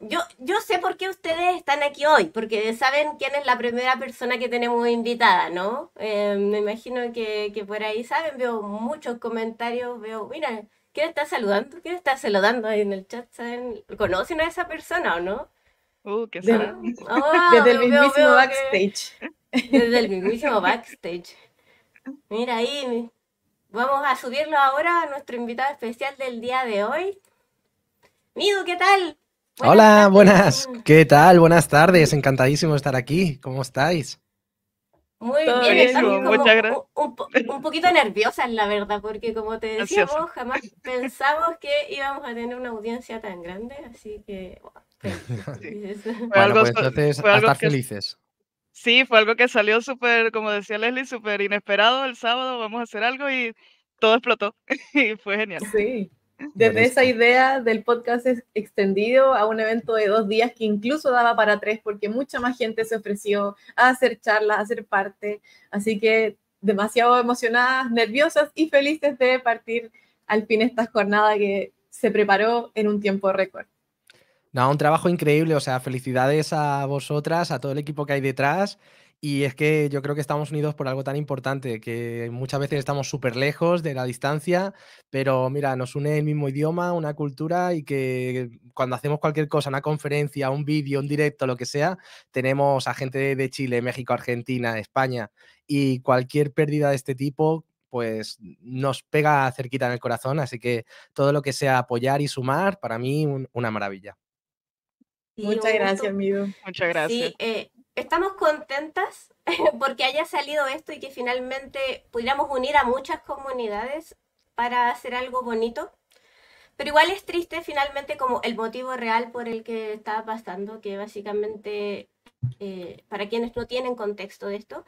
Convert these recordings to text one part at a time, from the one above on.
yo, yo sé por qué ustedes están aquí hoy, porque saben quién es la primera persona que tenemos invitada, ¿no? Eh, me imagino que, por ahí saben, veo muchos comentarios, veo, mira, ¿quién está saludando? ¿Quién está saludando ahí en el chat? ¿Saben? ¿Conocen a esa persona o no? Uh, qué desde, ah, desde el mismísimo backstage. desde el mismísimo backstage. Mira ahí, vamos a subirlo ahora a nuestro invitado especial del día de hoy. Mido, ¿qué tal? Hola, buenas. ¿Qué tal? Buenas tardes. Encantadísimo estar aquí. ¿Cómo estáis? Muy bien, muchas gracias. Un, poquito nerviosas, la verdad, porque como te decíamos, jamás pensamos que íbamos a tener una audiencia tan grande, así que... Bueno, pues entonces, estar felices. Sí, fue algo que salió súper, como decía Leslie, súper inesperado el sábado, vamos a hacer algo y todo explotó y fue genial. Sí. Desde esa idea del podcast extendido a un evento de dos días que incluso daba para tres porque mucha más gente se ofreció a hacer charlas, a ser parte. Así que demasiado emocionadas, nerviosas y felices de partir al fin esta jornada que se preparó en un tiempo récord. No, un trabajo increíble, o sea, felicidades a vosotras, a todo el equipo que hay detrás y es que yo creo que estamos unidos por algo tan importante, que muchas veces estamos súper lejos de la distancia, pero mira, nos une el mismo idioma, una cultura y que cuando hacemos cualquier cosa, una conferencia, un vídeo, un directo, lo que sea, tenemos a gente de Chile, México, Argentina, España y cualquier pérdida de este tipo pues nos pega cerquita en el corazón, así que todo lo que sea apoyar y sumar, para mí una maravilla. Muchas gracias, amigo. Muchas gracias. Eh, estamos contentas porque haya salido esto y que finalmente pudiéramos unir a muchas comunidades para hacer algo bonito. Pero igual es triste finalmente como el motivo real por el que está pasando, que básicamente, eh, para quienes no tienen contexto de esto,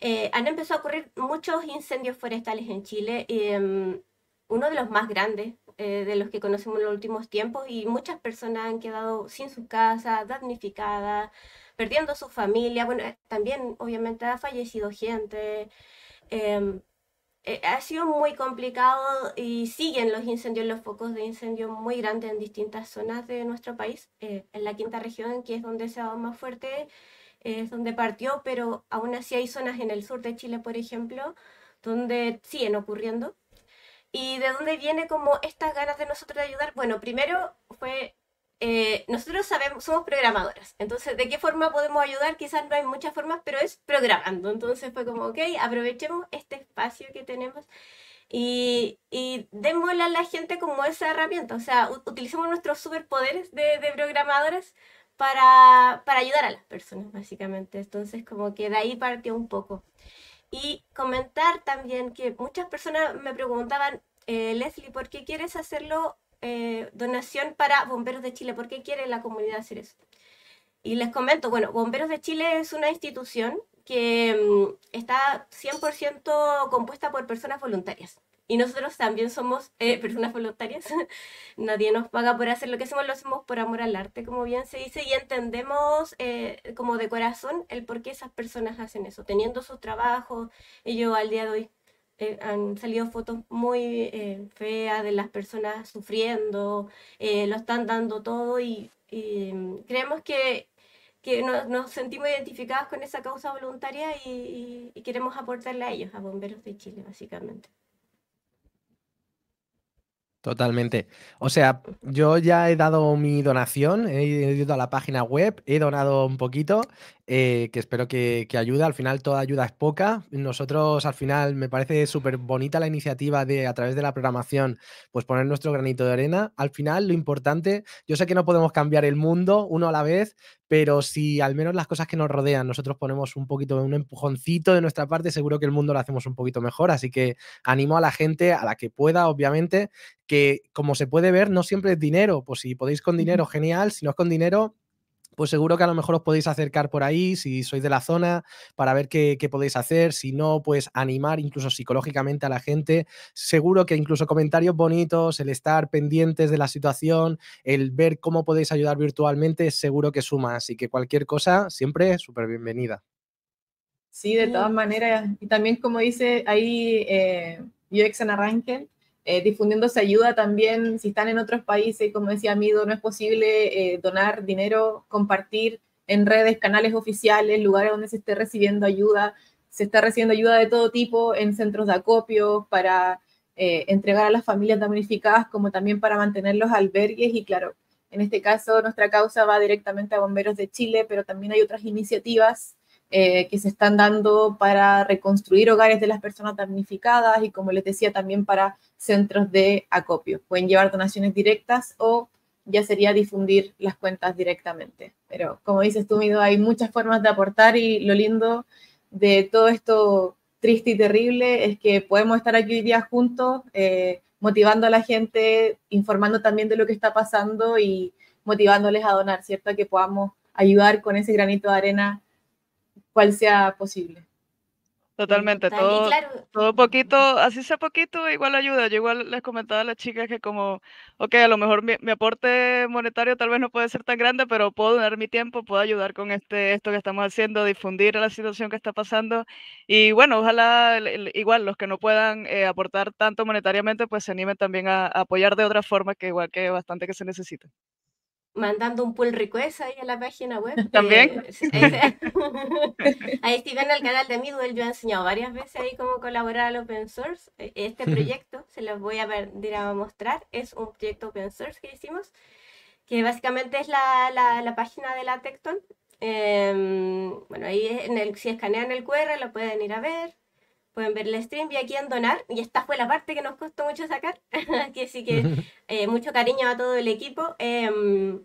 eh, han empezado a ocurrir muchos incendios forestales en Chile, y em, uno de los más grandes eh, de los que conocemos en los últimos tiempos, y muchas personas han quedado sin su casa, damnificadas, perdiendo su familia. Bueno, eh, también obviamente ha fallecido gente. Em, eh, ha sido muy complicado y siguen los incendios, los focos de incendio muy grandes en distintas zonas de nuestro país. Eh, en la quinta región, que es donde se ha dado más fuerte, es donde partió, pero aún así hay zonas en el sur de Chile, por ejemplo, donde siguen ocurriendo. ¿Y de dónde viene como estas ganas de nosotros de ayudar? Bueno, primero fue eh, nosotros sabemos, somos programadoras, entonces de qué forma podemos ayudar, quizás no hay muchas formas, pero es programando, entonces fue como, ok, aprovechemos este espacio que tenemos y, démosle a la gente como esa herramienta, o sea, utilicemos nuestros superpoderes de, programadores programadoras para, ayudar a las personas, básicamente, entonces como que de ahí partió un poco. Y comentar también que muchas personas me preguntaban, eh, Leslie, ¿por qué quieres hacerlo eh, donación para Bomberos de Chile. ¿Por qué quiere la comunidad hacer eso? Y les comento, bueno, Bomberos de Chile es una institución que mm, está 100% compuesta por personas voluntarias. Y nosotros también somos eh, personas voluntarias. Nadie nos paga por hacer lo que hacemos, lo hacemos por amor al arte, como bien se dice, y entendemos eh, como de corazón el por qué esas personas hacen eso, teniendo sus trabajos, ellos al día de hoy eh, han salido fotos muy eh, feas de las personas sufriendo, eh, lo están dando todo y, mm, creemos que, que nos, sentimos identificados con esa causa voluntaria y, y, queremos aportarle a ellos, a Bomberos de Chile, básicamente. Totalmente. O sea, yo ya he dado mi donación, he ido a la página web, he donado un poquito, eh, que espero que, que, ayude. Al final toda ayuda es poca. Nosotros al final me parece súper bonita la iniciativa de a través de la programación, pues poner nuestro granito de arena. Al final lo importante, yo sé que no podemos cambiar el mundo uno a la vez, pero si al menos las cosas que nos rodean nosotros ponemos un poquito, un empujoncito de nuestra parte, seguro que el mundo lo hacemos un poquito mejor. Así que animo a la gente, a la que pueda, obviamente, que como se puede ver, no siempre es dinero. Pues si podéis con dinero, genial. Si no es con dinero, pues seguro que a lo mejor os podéis acercar por ahí, si sois de la zona, para ver qué, podéis hacer, si no, pues animar incluso psicológicamente a la gente. Seguro que incluso comentarios bonitos, el estar pendientes de la situación, el ver cómo podéis ayudar virtualmente, seguro que suma, así que cualquier cosa siempre súper bienvenida. Sí, de todas maneras, y también como dice ahí eh, en arranque. Eh, difundiéndose ayuda también si están en otros países, como decía Mido, no es posible eh, donar dinero, compartir en redes, canales oficiales, lugares donde se esté recibiendo ayuda. Se está recibiendo ayuda de todo tipo en centros de acopio para eh, entregar a las familias damnificadas, como también para mantener los albergues. Y claro, en este caso nuestra causa va directamente a Bomberos de Chile, pero también hay otras iniciativas eh, que se están dando para reconstruir hogares de las personas damnificadas y, como les decía, también para centros de acopio. Pueden llevar donaciones directas o ya sería difundir las cuentas directamente. Pero como dices tú, Mido, hay muchas formas de aportar y lo lindo de todo esto triste y terrible es que podemos estar aquí hoy día juntos, eh, motivando a la gente, informando también de lo que está pasando y motivándoles a donar, ¿cierto? que podamos ayudar con ese granito de arena cual sea posible. Totalmente, todo, todo poquito, así sea poquito, igual ayuda. Yo igual les comentaba a las chicas que como, ok, a lo mejor mi, aporte monetario tal vez no puede ser tan grande, pero puedo donar mi tiempo, puedo ayudar con este, esto que estamos haciendo, difundir la situación que está pasando. Y bueno, ojalá igual los que no puedan eh, aportar tanto monetariamente, pues se animen también a, apoyar de otra forma, que igual que bastante que se necesita mandando un pull request ahí a la página web. Eh, También. ahí, estoy en el canal de Midwell, yo he enseñado varias veces ahí cómo colaborar al open source. Eh, este proyecto, se los voy a, ver, a mostrar, es un proyecto open source que hicimos, que básicamente es la, la, la página de la Tecton. Em, bueno, ahí en el, si escanean el QR lo pueden ir a ver pueden ver el stream y aquí en donar. Y esta fue la parte que nos costó mucho sacar. sí que eh, mucho cariño a todo el equipo. Em,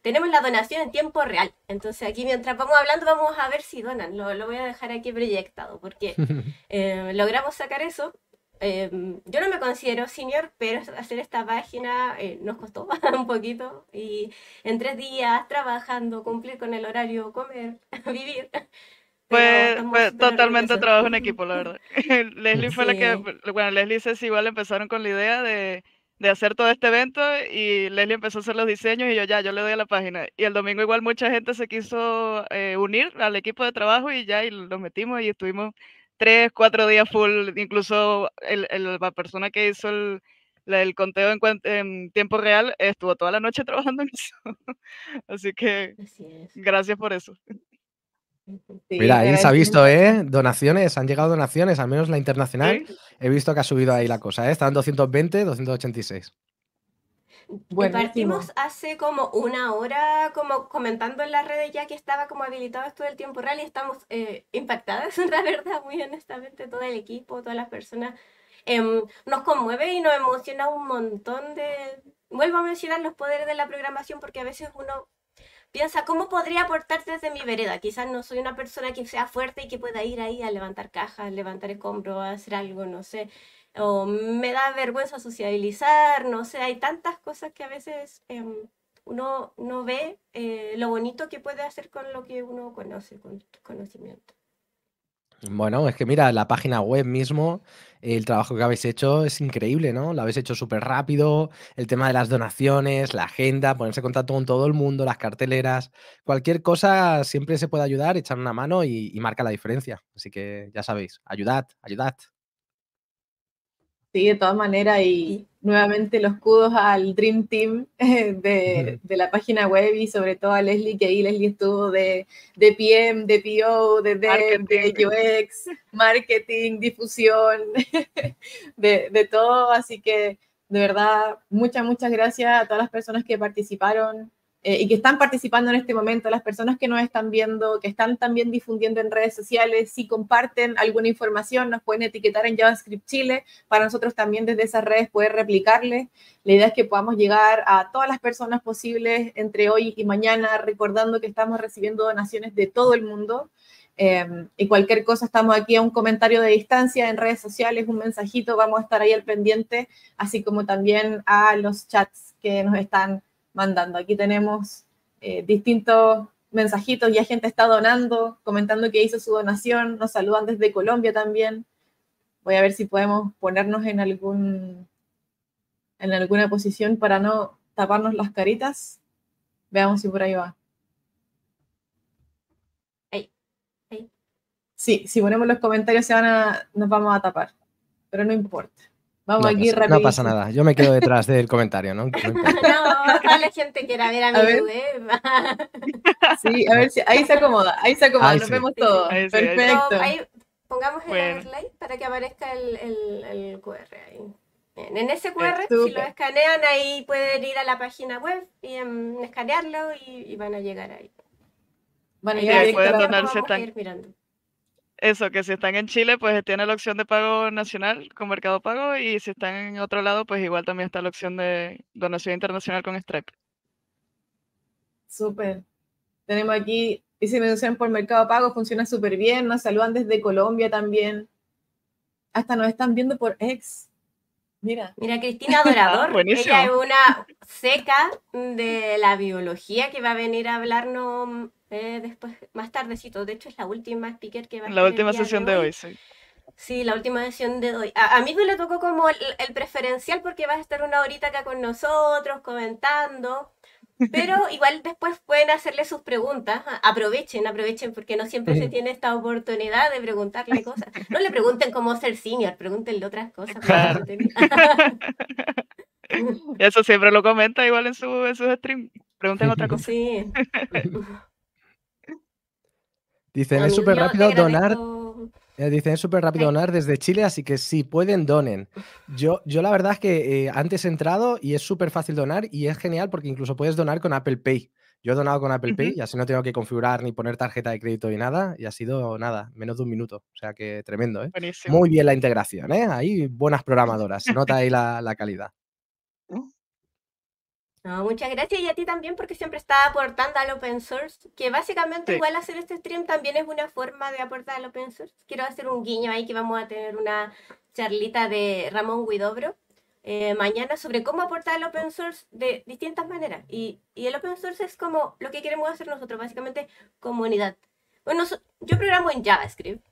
tenemos la donación en tiempo real. Entonces aquí mientras vamos hablando vamos a ver si donan. Lo, voy a dejar aquí proyectado porque em, logramos sacar eso. Em, yo no me considero senior, pero hacer esta página eh, nos costó un poquito. Y en tres días trabajando, cumplir con el horario, comer, vivir. Fue, totalmente trabajo en equipo, la verdad. Leslie fue la que, bueno, Leslie y Ceci igual empezaron con la idea de, de hacer todo este evento y Leslie empezó a hacer los diseños y yo ya, yo le doy a la página. Y el domingo igual mucha gente se quiso eh, unir al equipo de trabajo y ya, y los metimos y estuvimos tres, cuatro días full, incluso el, la persona que hizo el, el conteo en, tiempo real estuvo toda la noche trabajando en eso. Así que gracias por eso. Mira, ahí se ha visto, ¿eh? Donaciones, han llegado donaciones, al menos la internacional. He visto que ha subido ahí la cosa, ¿eh? Estaban 220, 286. Bueno, partimos hace como una hora, como comentando en las redes ya que estaba como habilitado esto del tiempo real y estamos eh, impactadas, la verdad, muy honestamente, todo el equipo, todas las personas. Em, nos conmueve y nos emociona un montón de... Vuelvo a mencionar los poderes de la programación porque a veces uno Piensa, ¿cómo podría aportar desde mi vereda? Quizás no soy una persona que sea fuerte y que pueda ir ahí a levantar cajas, levantar escombros, a hacer algo, no sé. O me da vergüenza sociabilizar, no sé. Hay tantas cosas que a veces em, uno no ve eh, lo bonito que puede hacer con lo que uno conoce, con tus conocimientos. Bueno, es que mira, la página web mismo, el trabajo que habéis hecho es increíble, ¿no? Lo habéis hecho súper rápido, el tema de las donaciones, la agenda, ponerse en contacto con todo el mundo, las carteleras, cualquier cosa siempre se puede ayudar, echar una mano y, y marca la diferencia. Así que ya sabéis, ayudad, ayudad. Sí, de todas maneras, y nuevamente los cudos al Dream Team eh, de, la página web y sobre todo a Leslie, que ahí Leslie estuvo de, de PM, de PO, de de UX, marketing, difusión, de, de todo. Así que, de verdad, muchas, muchas gracias a todas las personas que participaron. Eh, y que están participando en este momento, las personas que nos están viendo, que están también difundiendo en redes sociales, si comparten alguna información, nos pueden etiquetar en JavaScript Chile, para nosotros también desde esas redes poder replicarles. La idea es que podamos llegar a todas las personas posibles entre hoy y mañana, recordando que estamos recibiendo donaciones de todo el mundo. Em, y cualquier cosa, estamos aquí a un comentario de distancia en redes sociales, un mensajito, vamos a estar ahí al pendiente, así como también a los chats que nos están mandando. Aquí tenemos eh, distintos mensajitos, ya gente está donando, comentando que hizo su donación, nos saludan desde Colombia también. Voy a ver si podemos ponernos en algún en alguna posición para no taparnos las caritas. Veamos si por ahí va. Sí, si ponemos los comentarios se van a, nos vamos a tapar, pero no importa. Vamos no, aquí pasa, rápido. No pasa nada, yo me quedo detrás del comentario, ¿no? No, no la gente quiera ver a mi Sí, a ver si ahí se acomoda, ahí se acomoda, nos vemos todos. Perfecto. ahí, pongamos el overlay para que aparezca el, el, QR ahí. en ese QR, si lo escanean, ahí pueden ir a la página web y em, escanearlo y, van a llegar ahí. bueno a voy ahí pueden mirando eso, que si están en Chile, pues eh, tiene la opción de pago nacional con Mercado Pago y si están en otro lado, pues igual también está la opción de donación internacional con Stripe. Súper. Tenemos aquí, y si me dicen por Mercado Pago, funciona súper bien. Nos saludan desde Colombia también. Hasta nos están viendo por ex. Mira. Mira, Cristina Dorador, ah, ella es una seca de la biología que va a venir a hablarnos eh, después, más tardecito. De hecho, es la última speaker que va a La última sesión de hoy, sí. Sí, la última sesión de hoy. A, mí me le tocó como el, preferencial porque va a estar una horita acá con nosotros comentando. Pero igual después pueden hacerle sus preguntas. Ah, aprovechen, aprovechen, porque no siempre se tiene esta oportunidad de preguntarle cosas. No le pregunten cómo ser senior, pregúntenle otras cosas. Eso siempre lo comenta igual en, su, sus streams. Pregunten otra cosa. Sí. Dicen, es súper rápido donar. Eh, dicen, es súper rápido donar desde Chile, así que si pueden, donen. Yo, yo la verdad es que eh, antes he entrado y es súper fácil donar y es genial porque incluso puedes donar con Apple Pay. Yo he donado con Apple Pay y así no tengo que configurar ni poner tarjeta de crédito ni nada y ha sido nada, menos de un minuto. O sea que tremendo, ¿eh? Muy bien la integración, ¿eh? Ahí buenas programadoras, se nota ahí la, la calidad. No, muchas gracias y a ti también porque siempre estás aportando al open source, que básicamente igual hacer este stream también es una forma de aportar al open source. Quiero hacer un guiño ahí que vamos a tener una charlita de Ramón Guidobro eh, mañana sobre cómo aportar al open source de distintas maneras. Y, y, el open source es como lo que queremos hacer nosotros, básicamente comunidad. Bueno, yo programo en JavaScript,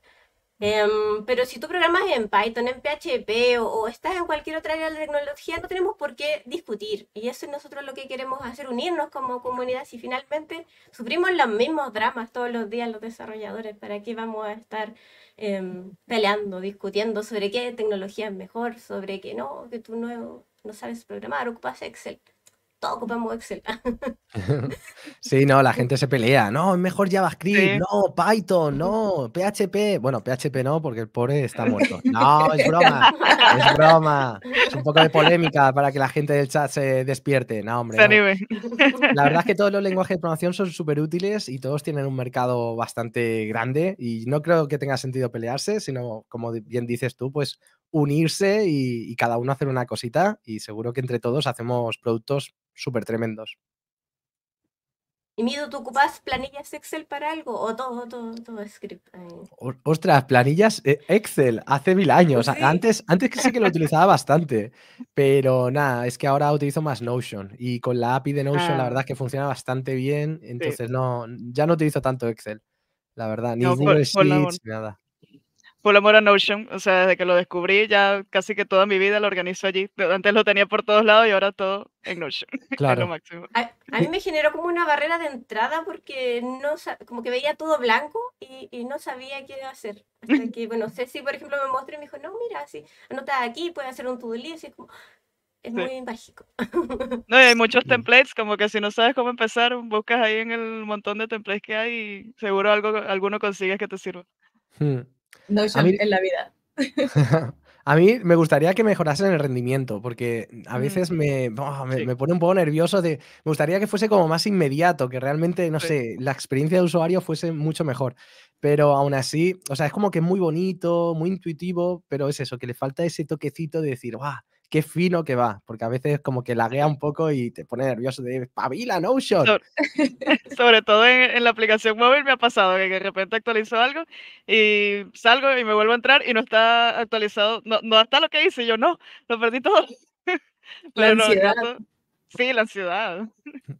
Em, pero si tú programas en Python, en PHP o, estás en cualquier otra área de tecnología, no tenemos por qué discutir. Y eso es nosotros lo que queremos hacer, unirnos como comunidad. Si finalmente sufrimos los mismos dramas todos los días los desarrolladores, ¿para qué vamos a estar em, peleando, discutiendo sobre qué tecnología es mejor, sobre qué no, que tú no, no sabes programar, ocupas Excel? todo ocupamos Excel. sí, no, la gente se pelea. No, es mejor JavaScript, no, Python, no, PHP. Bueno, PHP no, porque el pobre está muerto. No, es broma, es broma. Es un poco de polémica para que la gente del chat se despierte. No, hombre. La verdad es que todos los lenguajes de programación son súper útiles y todos tienen un mercado bastante grande y no creo que tenga sentido pelearse, sino, como bien dices tú, pues unirse y, cada uno hacer una cosita y seguro que entre todos hacemos productos súper tremendos. Y Mido, ¿tú ocupas planillas Excel para algo o todo, todo, todo script? ostras, planillas eh, Excel, hace mil años. Antes, antes que sí que lo utilizaba bastante, pero nada, es que ahora utilizo más Notion y con la API de Notion la ah. verdad es que funciona bastante bien, entonces no, ya no utilizo tanto Excel, la verdad, ni Google Sheets, ni nada. Por Amor a Notion, o sea, desde que lo descubrí ya casi que toda mi vida lo organizo allí. Antes lo tenía por todos lados y ahora todo en Notion. Claro. A, mí me generó como una barrera de entrada porque no como que veía todo blanco y, no sabía qué hacer. Hasta que, bueno, sé si por ejemplo, me mostró y me dijo, no, mira, así, anota aquí, puedes hacer un todo list. Y es como, es muy mágico. No, hay muchos templates, como que si no sabes cómo empezar, buscas ahí en el montón de templates que hay y seguro algo, alguno consigues que te sirva. Hmm. No mí... en la vida. A mí me gustaría que mejorasen el rendimiento, porque a mm. veces me, pone un poco nervioso. De, me gustaría que fuese como más inmediato, que realmente, no sé, la experiencia de usuario fuese mucho mejor. Pero aún así, o sea, es como que muy bonito, muy intuitivo, pero es eso, que le falta ese toquecito de decir, ¡guau! qué fino que va, porque a veces es como que laguea un poco y te pone nervioso de pavila, no, Sobre, sobre todo en, la aplicación móvil me ha pasado que de repente actualizo algo y salgo y me vuelvo a entrar y no está actualizado, no, no está lo que hice, yo no, lo perdí todo. La ansiedad. Sí, la ciudad.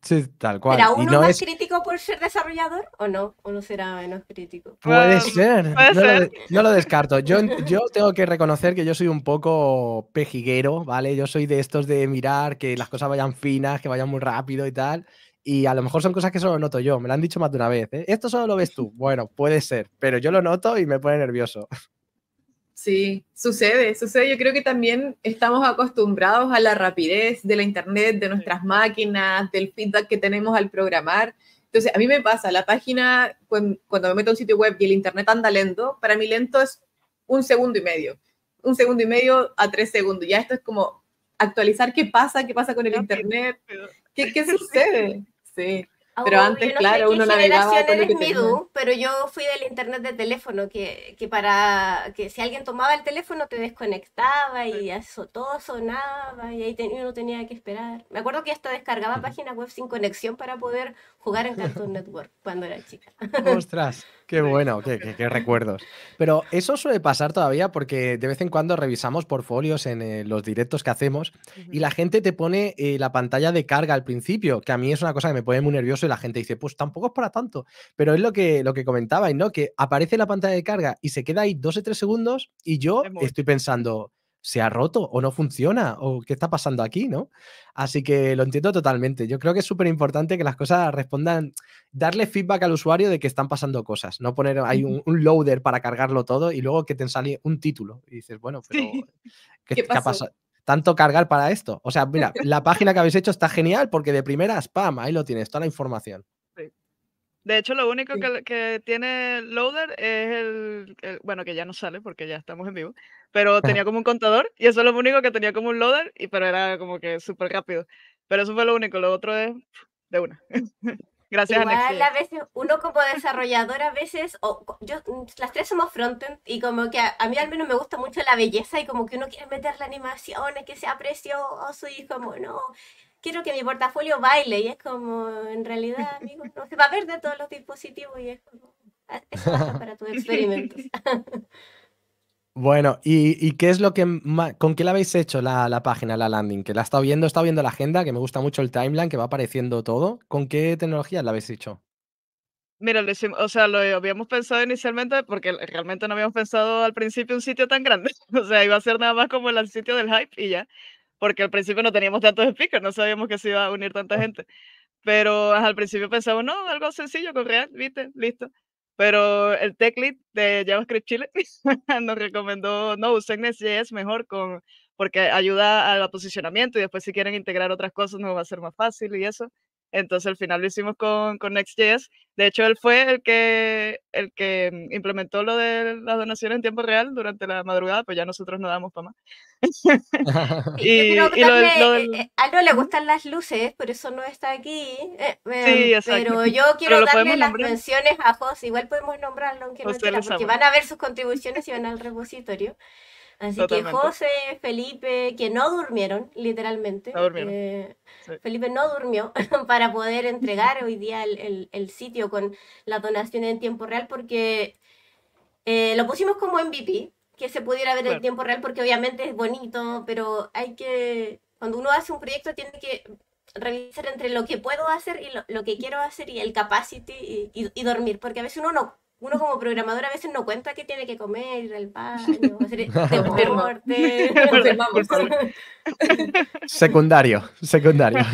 Sí, tal cual. ¿Será uno más crítico por ser desarrollador o no? ¿O no será menos crítico? Puede um, ser. Puede Lo, descarto. Yo, yo tengo que reconocer que yo soy un poco pejiguero, ¿vale? Yo soy de estos de mirar que las cosas vayan finas, que vayan muy rápido y tal. Y a lo mejor son cosas que solo noto yo. Me lo han dicho más de una vez. ¿eh? Esto solo lo ves tú. Bueno, puede ser. Pero yo lo noto y me pone nervioso. Sí, sucede, sucede. Yo creo que también estamos acostumbrados a la rapidez de la internet, de nuestras máquinas, del feedback que tenemos al programar. Entonces, a mí me pasa, la página, cuando me meto a un sitio web y el internet anda lento, para mí lento es un segundo y medio. Un segundo y medio a tres segundos. Ya esto es como actualizar qué pasa, qué pasa con el internet, qué, sucede. Sí. Pero antes, claro, uno navegaba Pero yo fui del internet de teléfono, que, para que si alguien tomaba el teléfono te desconectaba y eso todo sonaba y ahí uno tenía que esperar. Me acuerdo que hasta descargaba páginas web sin conexión para poder jugar en Cartoon Network cuando era chica. ¡Ostras! Qué bueno, qué, recuerdos. Pero eso suele pasar todavía porque de vez en cuando revisamos portfolios en eh, los directos que hacemos y la gente te pone eh, la pantalla de carga al principio, que a mí es una cosa que me pone muy nervioso y la gente dice, pues tampoco es para tanto. Pero es lo que, lo que comentabais, ¿no? Que aparece la pantalla de carga y se queda ahí dos o tres segundos y yo estoy pensando, se ha roto o no funciona o qué está pasando aquí, ¿no? Así que lo entiendo totalmente. Yo creo que es súper importante que las cosas respondan, darle feedback al usuario de que están pasando cosas, no poner ahí un, loader para cargarlo todo y luego que te sale un título y dices, bueno, pero ¿qué, ¿Qué, Tanto cargar para esto. O sea, mira, la página que habéis hecho está genial porque de primera spam, ahí lo tienes, toda la información. De hecho, lo único que, que, tiene Loader es el, Bueno, que ya no sale porque ya estamos en vivo. Pero tenía como un contador y eso es lo único que tenía como un Loader, y, pero era como que súper rápido. Pero eso fue lo único. Lo otro es de una. Gracias Igual, a, veces uno como desarrollador a veces, o yo, mm, las tres somos frontend y como que a, mí al menos me gusta mucho la belleza y como que uno quiere meter la animación, y que sea precioso y como no, quiero que mi portafolio baile y es como, en realidad, amigo, se va a ver de todos los dispositivos y es como, ah, para tus experimentos. Bueno, ¿y, qué es lo que con qué la habéis hecho la, página, la landing? Que la está viendo, está viendo la agenda, que me gusta mucho el timeline, que va apareciendo todo. ¿Con qué tecnología la habéis hecho? Mira, o sea, lo habíamos pensado inicialmente porque realmente no habíamos pensado al principio un sitio tan grande. O sea, iba a ser nada más como el sitio del hype y ya porque al principio no teníamos tantos speakers, no sabíamos que se iba a unir tanta ah. gente. Pero al principio pensamos, no, algo sencillo con real, viste, listo. Pero el tech lead de JavaScript Chile nos recomendó, no, usen Next.js mejor con, porque ayuda al posicionamiento y después si quieren integrar otras cosas nos va a ser más fácil y eso. Entonces al final lo hicimos con, con Next.js. De hecho, él fue el que, el que mm, implementó lo de las donaciones en tiempo real durante la madrugada, pues ya nosotros no damos para más. y, A Aldo le gustan las luces, por eso no está aquí. Eh, em, pero yo quiero darle las menciones a Jos. Igual podemos nombrarlo, aunque no quiera, porque van a ver sus contribuciones y van al repositorio. Así que José, Felipe, que no durmieron, literalmente. Eh, Felipe no durmió para poder entregar hoy día el, sitio con la donación en tiempo real, porque eh, lo pusimos como MVP, que se pudiera ver en tiempo real, porque obviamente es bonito, pero hay que. Cuando uno hace un proyecto, tiene que revisar entre lo que puedo hacer y lo, que quiero hacer y el capacity y dormir, porque a veces uno no uno como programador a veces no cuenta qué tiene que comer, ir al baño, hacer vamos. Secundario, secundario.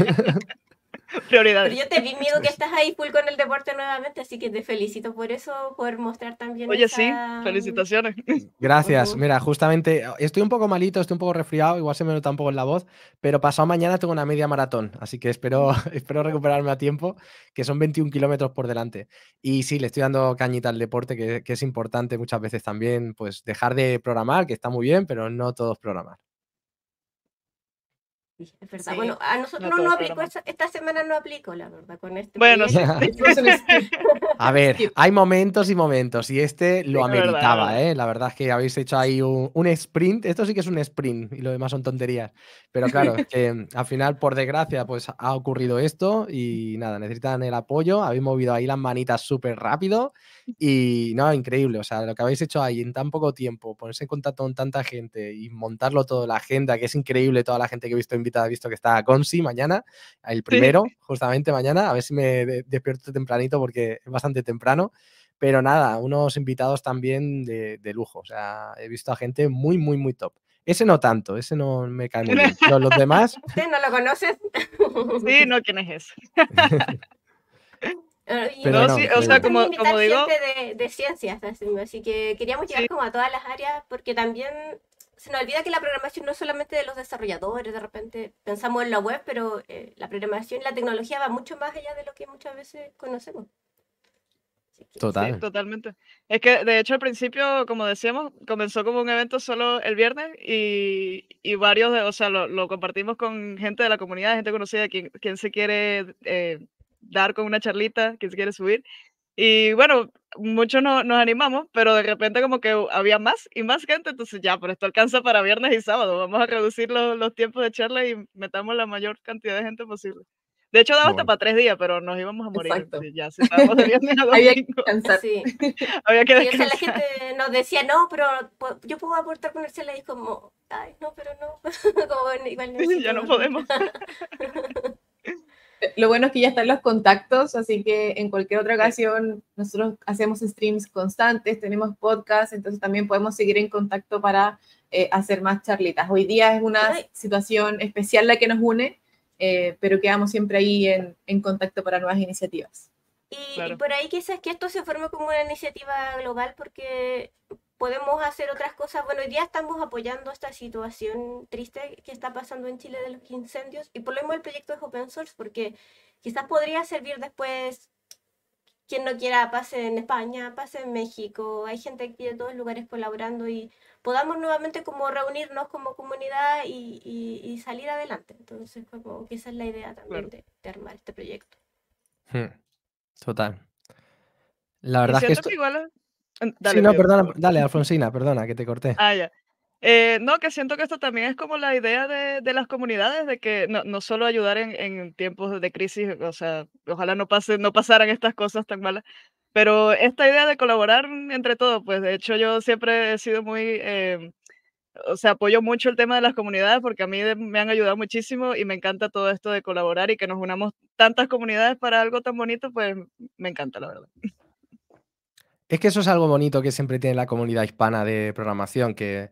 yo te vi miedo que estás ahí full con el deporte nuevamente, así que te felicito por eso, por mostrar también. Oye, sí, mm, felicitaciones. Gracias. Mira, justamente estoy un poco malito, estoy un poco resfriado, igual se me nota un poco en la voz, pero pasado mañana tengo una media maratón, así que espero, mm. espero recuperarme a tiempo, que son 21 kilómetros por delante. Y sí, le estoy dando cañita al deporte, que, que es importante muchas veces también, pues dejar de programar, que está muy bien, pero no todos programar es verdad. bueno, a nosotros no, no aplicó, esta, semana no aplicó, la verdad, con este. Bueno, este a ver, hay momentos y momentos, y este lo ameritaba, ¿eh? La verdad es que habéis hecho ahí un, sprint, esto sí que es un sprint, y lo demás son tonterías. Pero claro, que al final, por desgracia, pues ha ocurrido esto, y nada, necesitan el apoyo, habéis movido ahí las manitas súper rápido, y no, increíble, o sea, lo que habéis hecho ahí en tan poco tiempo, ponerse en contacto con tanta gente y montarlo todo, la agenda, que es increíble toda la gente que he visto en he visto que está consi mañana, el primero, justamente mañana, a ver si me despierto tempranito porque es bastante temprano. Pero nada, unos invitados también de, lujo. O sea, he visto a gente muy, muy, muy top. Ese no tanto, ese no me cae Los, demás. ¿No lo conoces? Sí, no, ¿quién es ese? Ah, o sea, como, como digo. de, ciencias, así, que queríamos llegar como a todas las áreas porque también se nos olvida que la programación no es solamente de los desarrolladores, de repente pensamos en la web, pero eh, la programación y la tecnología va mucho más allá de lo que muchas veces conocemos. Total. totalmente. Es que de hecho al principio, como decíamos, comenzó como un evento solo el viernes y, varios, de, o sea, lo, compartimos con gente de la comunidad, gente conocida, quien, se quiere eh, dar con una charlita, quien se quiere subir. Y bueno, muchos no, nos animamos, pero de repente como que había más y más gente, entonces ya, pero esto alcanza para viernes y sábado, vamos a reducir los, los tiempos de charla y metamos la mayor cantidad de gente posible. De hecho, daba hasta para tres días, pero nos íbamos a morir. Había que descansar. Sí. Había que la gente nos decía, no, pero yo puedo aportar con el y como, ay, no, pero no. como, igual no ya no podemos. Lo bueno es que ya están los contactos, así que en cualquier otra ocasión nosotros hacemos streams constantes, tenemos podcasts, entonces también podemos seguir en contacto para eh, hacer más charlitas. Hoy día es una situación especial la que nos une, eh, pero quedamos siempre ahí en, contacto para nuevas iniciativas. y por ahí quizás que esto se forme como una iniciativa global porque podemos hacer otras cosas. Bueno, hoy día estamos apoyando esta situación triste que está pasando en Chile de los incendios y por lo mismo el proyecto es open source porque quizás podría servir después quien no quiera pase en España, pase en México, hay gente aquí de todos lugares colaborando y podamos nuevamente como reunirnos como comunidad y, salir adelante. Entonces, como que esa es la idea también de, armar este proyecto. Hmm. Total. La verdad que... Esto... Dale, sí, no, perdona, dale, Alfonsina, perdona, que te corté. Ah, ya. Eh, no, que siento que esto también es como la idea de, de las comunidades, de que no, no solo ayudar en, en, tiempos de crisis, o sea, ojalá no, pase, no pasaran estas cosas tan malas, pero esta idea de colaborar entre todos, pues de hecho yo siempre he sido muy, eh, o sea, apoyo mucho el tema de las comunidades porque a mí me han ayudado muchísimo y me encanta todo esto de colaborar y que nos unamos tantas comunidades para algo tan bonito, pues me encanta, la verdad. Es que eso es algo bonito que siempre tiene la comunidad hispana de programación, que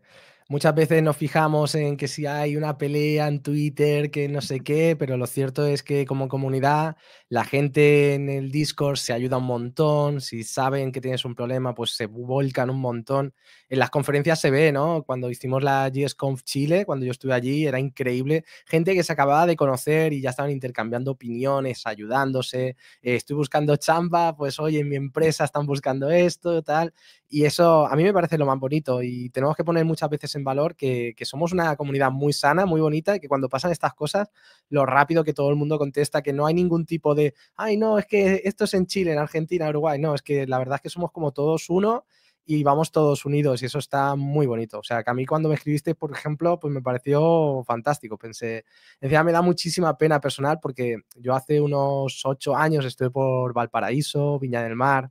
muchas veces nos fijamos en que si hay una pelea en Twitter, que no sé qué, pero lo cierto es que como comunidad la gente en el Discord se ayuda un montón, si saben que tienes un problema, pues se volcan un montón. En las conferencias se ve, ¿no? Cuando hicimos la GSConf Chile, cuando yo estuve allí, era increíble. Gente que se acababa de conocer y ya estaban intercambiando opiniones, ayudándose. Eh, estoy buscando chamba, pues oye, en mi empresa están buscando esto, tal. Y eso a mí me parece lo más bonito y tenemos que poner muchas veces en valor que, somos una comunidad muy sana, muy bonita y que cuando pasan estas cosas, lo rápido que todo el mundo contesta, que no hay ningún tipo de de, ay, no, es que esto es en Chile, en Argentina, Uruguay. No, es que la verdad es que somos como todos uno y vamos todos unidos y eso está muy bonito. O sea, que a mí cuando me escribiste, por ejemplo, pues me pareció fantástico. Pensé, decía me da muchísima pena personal porque yo hace unos ocho años estuve por Valparaíso, Viña del Mar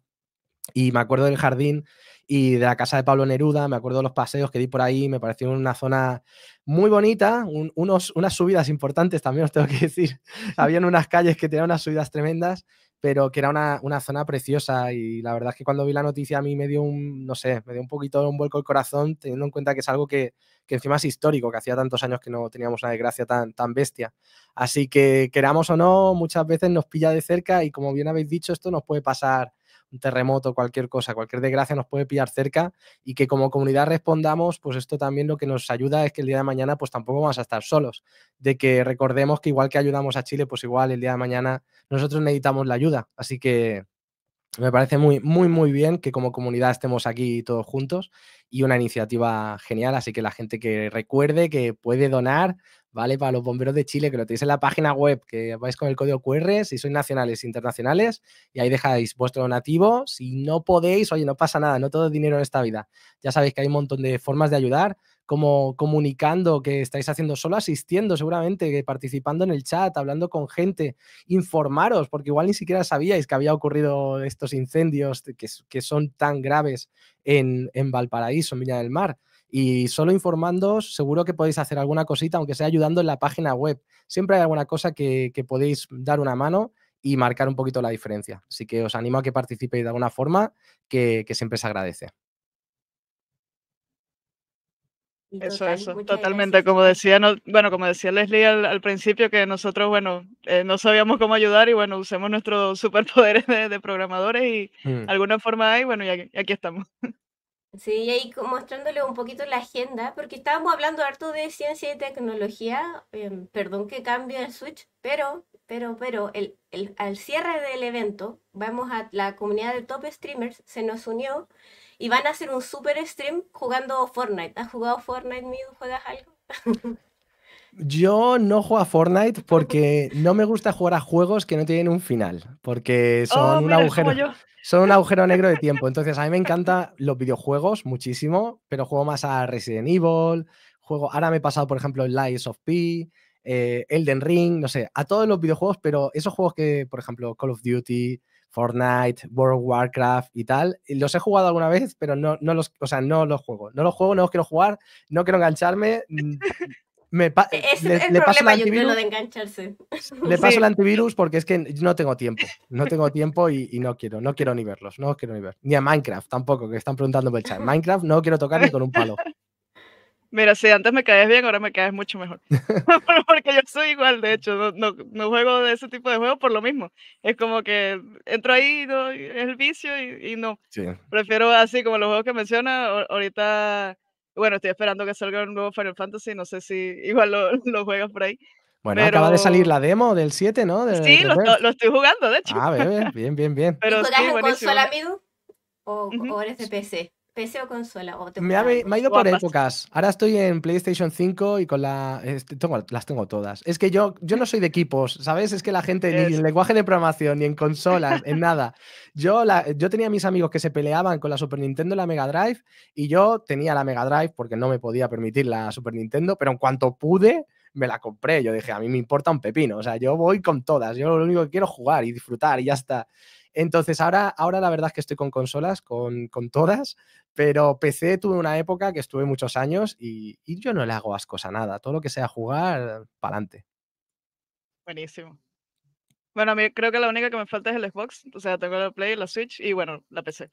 y me acuerdo del jardín y de la casa de Pablo Neruda, me acuerdo de los paseos que di por ahí, me pareció una zona muy bonita, unos, unas subidas importantes también os tengo que decir, habían unas calles que tenían unas subidas tremendas, pero que era una, una, zona preciosa y la verdad es que cuando vi la noticia a mí me dio un, no sé, me dio un poquito un vuelco el corazón, teniendo en cuenta que es algo que, que encima es histórico, que hacía tantos años que no teníamos una desgracia tan, tan bestia. Así que queramos o no, muchas veces nos pilla de cerca y como bien habéis dicho, esto nos puede pasar terremoto, cualquier cosa, cualquier desgracia nos puede pillar cerca y que como comunidad respondamos, pues esto también lo que nos ayuda es que el día de mañana pues tampoco vamos a estar solos, de que recordemos que igual que ayudamos a Chile, pues igual el día de mañana nosotros necesitamos la ayuda. Así que me parece muy, muy, muy bien que como comunidad estemos aquí todos juntos y una iniciativa genial. Así que la gente que recuerde que puede donar ¿vale? Para los bomberos de Chile, que lo tenéis en la página web, que vais con el código QR, si sois nacionales, e internacionales, y ahí dejáis vuestro donativo. Si no podéis, oye, no pasa nada, no todo es dinero en esta vida. Ya sabéis que hay un montón de formas de ayudar, como comunicando que estáis haciendo solo, asistiendo seguramente, participando en el chat, hablando con gente, informaros, porque igual ni siquiera sabíais que había ocurrido estos incendios que, son tan graves en, en Valparaíso, en Viña del Mar. Y solo informándoos, seguro que podéis hacer alguna cosita, aunque sea ayudando en la página web. Siempre hay alguna cosa que, podéis dar una mano y marcar un poquito la diferencia. Así que os animo a que participéis de alguna forma, que, siempre se agradece. Eso, eso, totalmente. Como decía, bueno, como decía Leslie al, principio, que nosotros, bueno, eh, no sabíamos cómo ayudar y bueno, usemos nuestros superpoderes de, programadores y hmm. alguna forma hay, bueno, y aquí estamos. Sí, ahí mostrándole un poquito la agenda, porque estábamos hablando harto de ciencia y tecnología, em, perdón que cambio el switch, pero, pero, pero, el, al cierre del evento, vamos a la comunidad de top streamers, se nos unió y van a hacer un super stream jugando Fortnite. ¿Has jugado Fortnite, Miu? ¿Juegas algo? Yo no juego a Fortnite porque no me gusta jugar a juegos que no tienen un final, porque oh, son un agujero. Son un agujero negro de tiempo. Entonces, a mí me encantan los videojuegos muchísimo, pero juego más a Resident Evil, juego. Ahora me he pasado, por ejemplo, Lies of P, eh, Elden Ring, no sé, a todos los videojuegos, pero esos juegos que, por ejemplo, Call of Duty, Fortnite, World of Warcraft y tal. Los he jugado alguna vez, pero no, no los, o sea, no los juego. No los juego, no los quiero jugar, no quiero engancharme. Me e-, es le, el de engancharse. Le paso el antivirus porque es que no tengo tiempo. No tengo tiempo y, no quiero, no quiero ni verlos, no quiero ni ver. Ni a Minecraft tampoco, que están preguntando por el chat. Minecraft no quiero tocar ni con un palo. Mira, si antes me caes bien, ahora me caes mucho mejor. porque yo soy igual, de hecho, no, juego de ese tipo de juegos por lo mismo. Es como que entro ahí, es el vicio y, no. Prefiero así como los juegos que menciona, ahorita bueno, estoy esperando que salga un nuevo Final Fantasy, no sé si igual lo, juegas por ahí. Bueno, acaba de salir la demo del 7, ¿no? sí, lo, estoy jugando, de hecho. Ah, bien, bien, bien. Pero ¿Juegas sí, en consola, amigo? ¿O, ¿O eres de PC? PC o consola. me, ha, ido por épocas. Ahora estoy en PlayStation 5 y con la. las tengo todas. Es que yo, yo no soy de equipos, ¿sabes? Es que la gente ni en lenguaje de programación, ni en consolas, en nada. Yo, la, yo tenía mis amigos que se peleaban con la Super Nintendo y la Mega Drive, y yo tenía la Mega Drive porque no me podía permitir la Super Nintendo, pero en cuanto pude, me la compré. Yo dije, a mí me importa un pepino. O sea, yo voy con todas. Yo lo único que quiero es jugar y disfrutar y ya está. Entonces, ahora, ahora la verdad es que estoy con consolas, con, con todas, pero PC tuve una época que estuve muchos años y, yo no le hago ascos a nada. Todo lo que sea jugar, para adelante. Buenísimo. Bueno, creo que la única que me falta es el Xbox. O sea, tengo la Play, la Switch y bueno, la PC.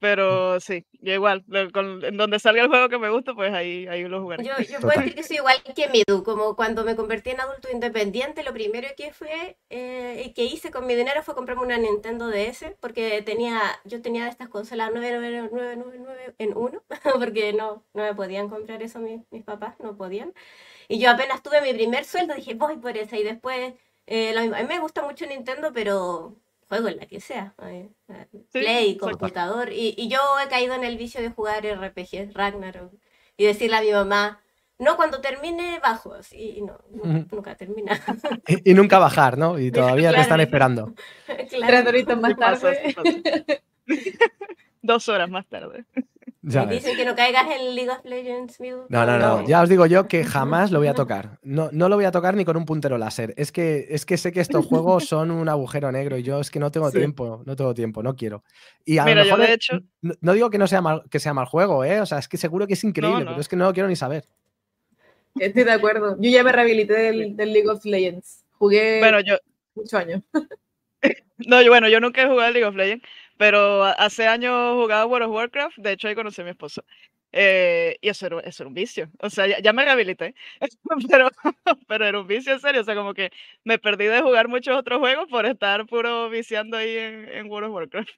Mm. Pero sí, yo igual, en donde salga el juego que me gusta, pues ahí, ahí lo jugaré. Yo, yo puedo decir que soy igual que Midu, como cuando me convertí en adulto independiente, lo primero que fue eh, que hice con mi dinero fue comprarme una Nintendo DS, porque tenía, yo tenía estas consolas 99999 en uno, porque no, no me podían comprar eso mis, papás, no podían. Y yo apenas tuve mi primer sueldo, dije, voy por esa, y después, eh, a mí me gusta mucho Nintendo, pero juego en la que sea, eh, eh, Play, computador. Y, yo he caído en el vicio de jugar RPGs Ragnarok, y decirle a mi mamá, no, cuando termine bajos. y no, nunca, termina. y, nunca bajar, ¿no? Y todavía te están esperando. Claro. Tres doritos más dos horas más tarde. Ya Me dice que no caigas en League of Legends. No, no, no. Ya os digo yo que jamás lo voy a tocar. No, no lo voy a tocar ni con un puntero láser. Es que, es que sé que estos juegos son un agujero negro y yo es que no tengo tiempo, no tengo tiempo, no quiero. Y a lo mejor de hecho... No, digo que no sea mal, que sea mal juego, ¿eh? O sea, es que seguro que es increíble, pero es que no lo quiero ni saber. Estoy de acuerdo. Yo ya me rehabilité del, League of Legends. Jugué bueno, yo... muchos años. no, yo, bueno, yo nunca he jugado al League of Legends pero hace años jugaba World of Warcraft, de hecho ahí conocí a mi esposo. Eh, y eso era, un vicio, o sea, ya, me rehabilité, pero, pero, era un vicio en serio, o sea, como que me perdí de jugar muchos otros juegos por estar puro viciando ahí en, en World of Warcraft.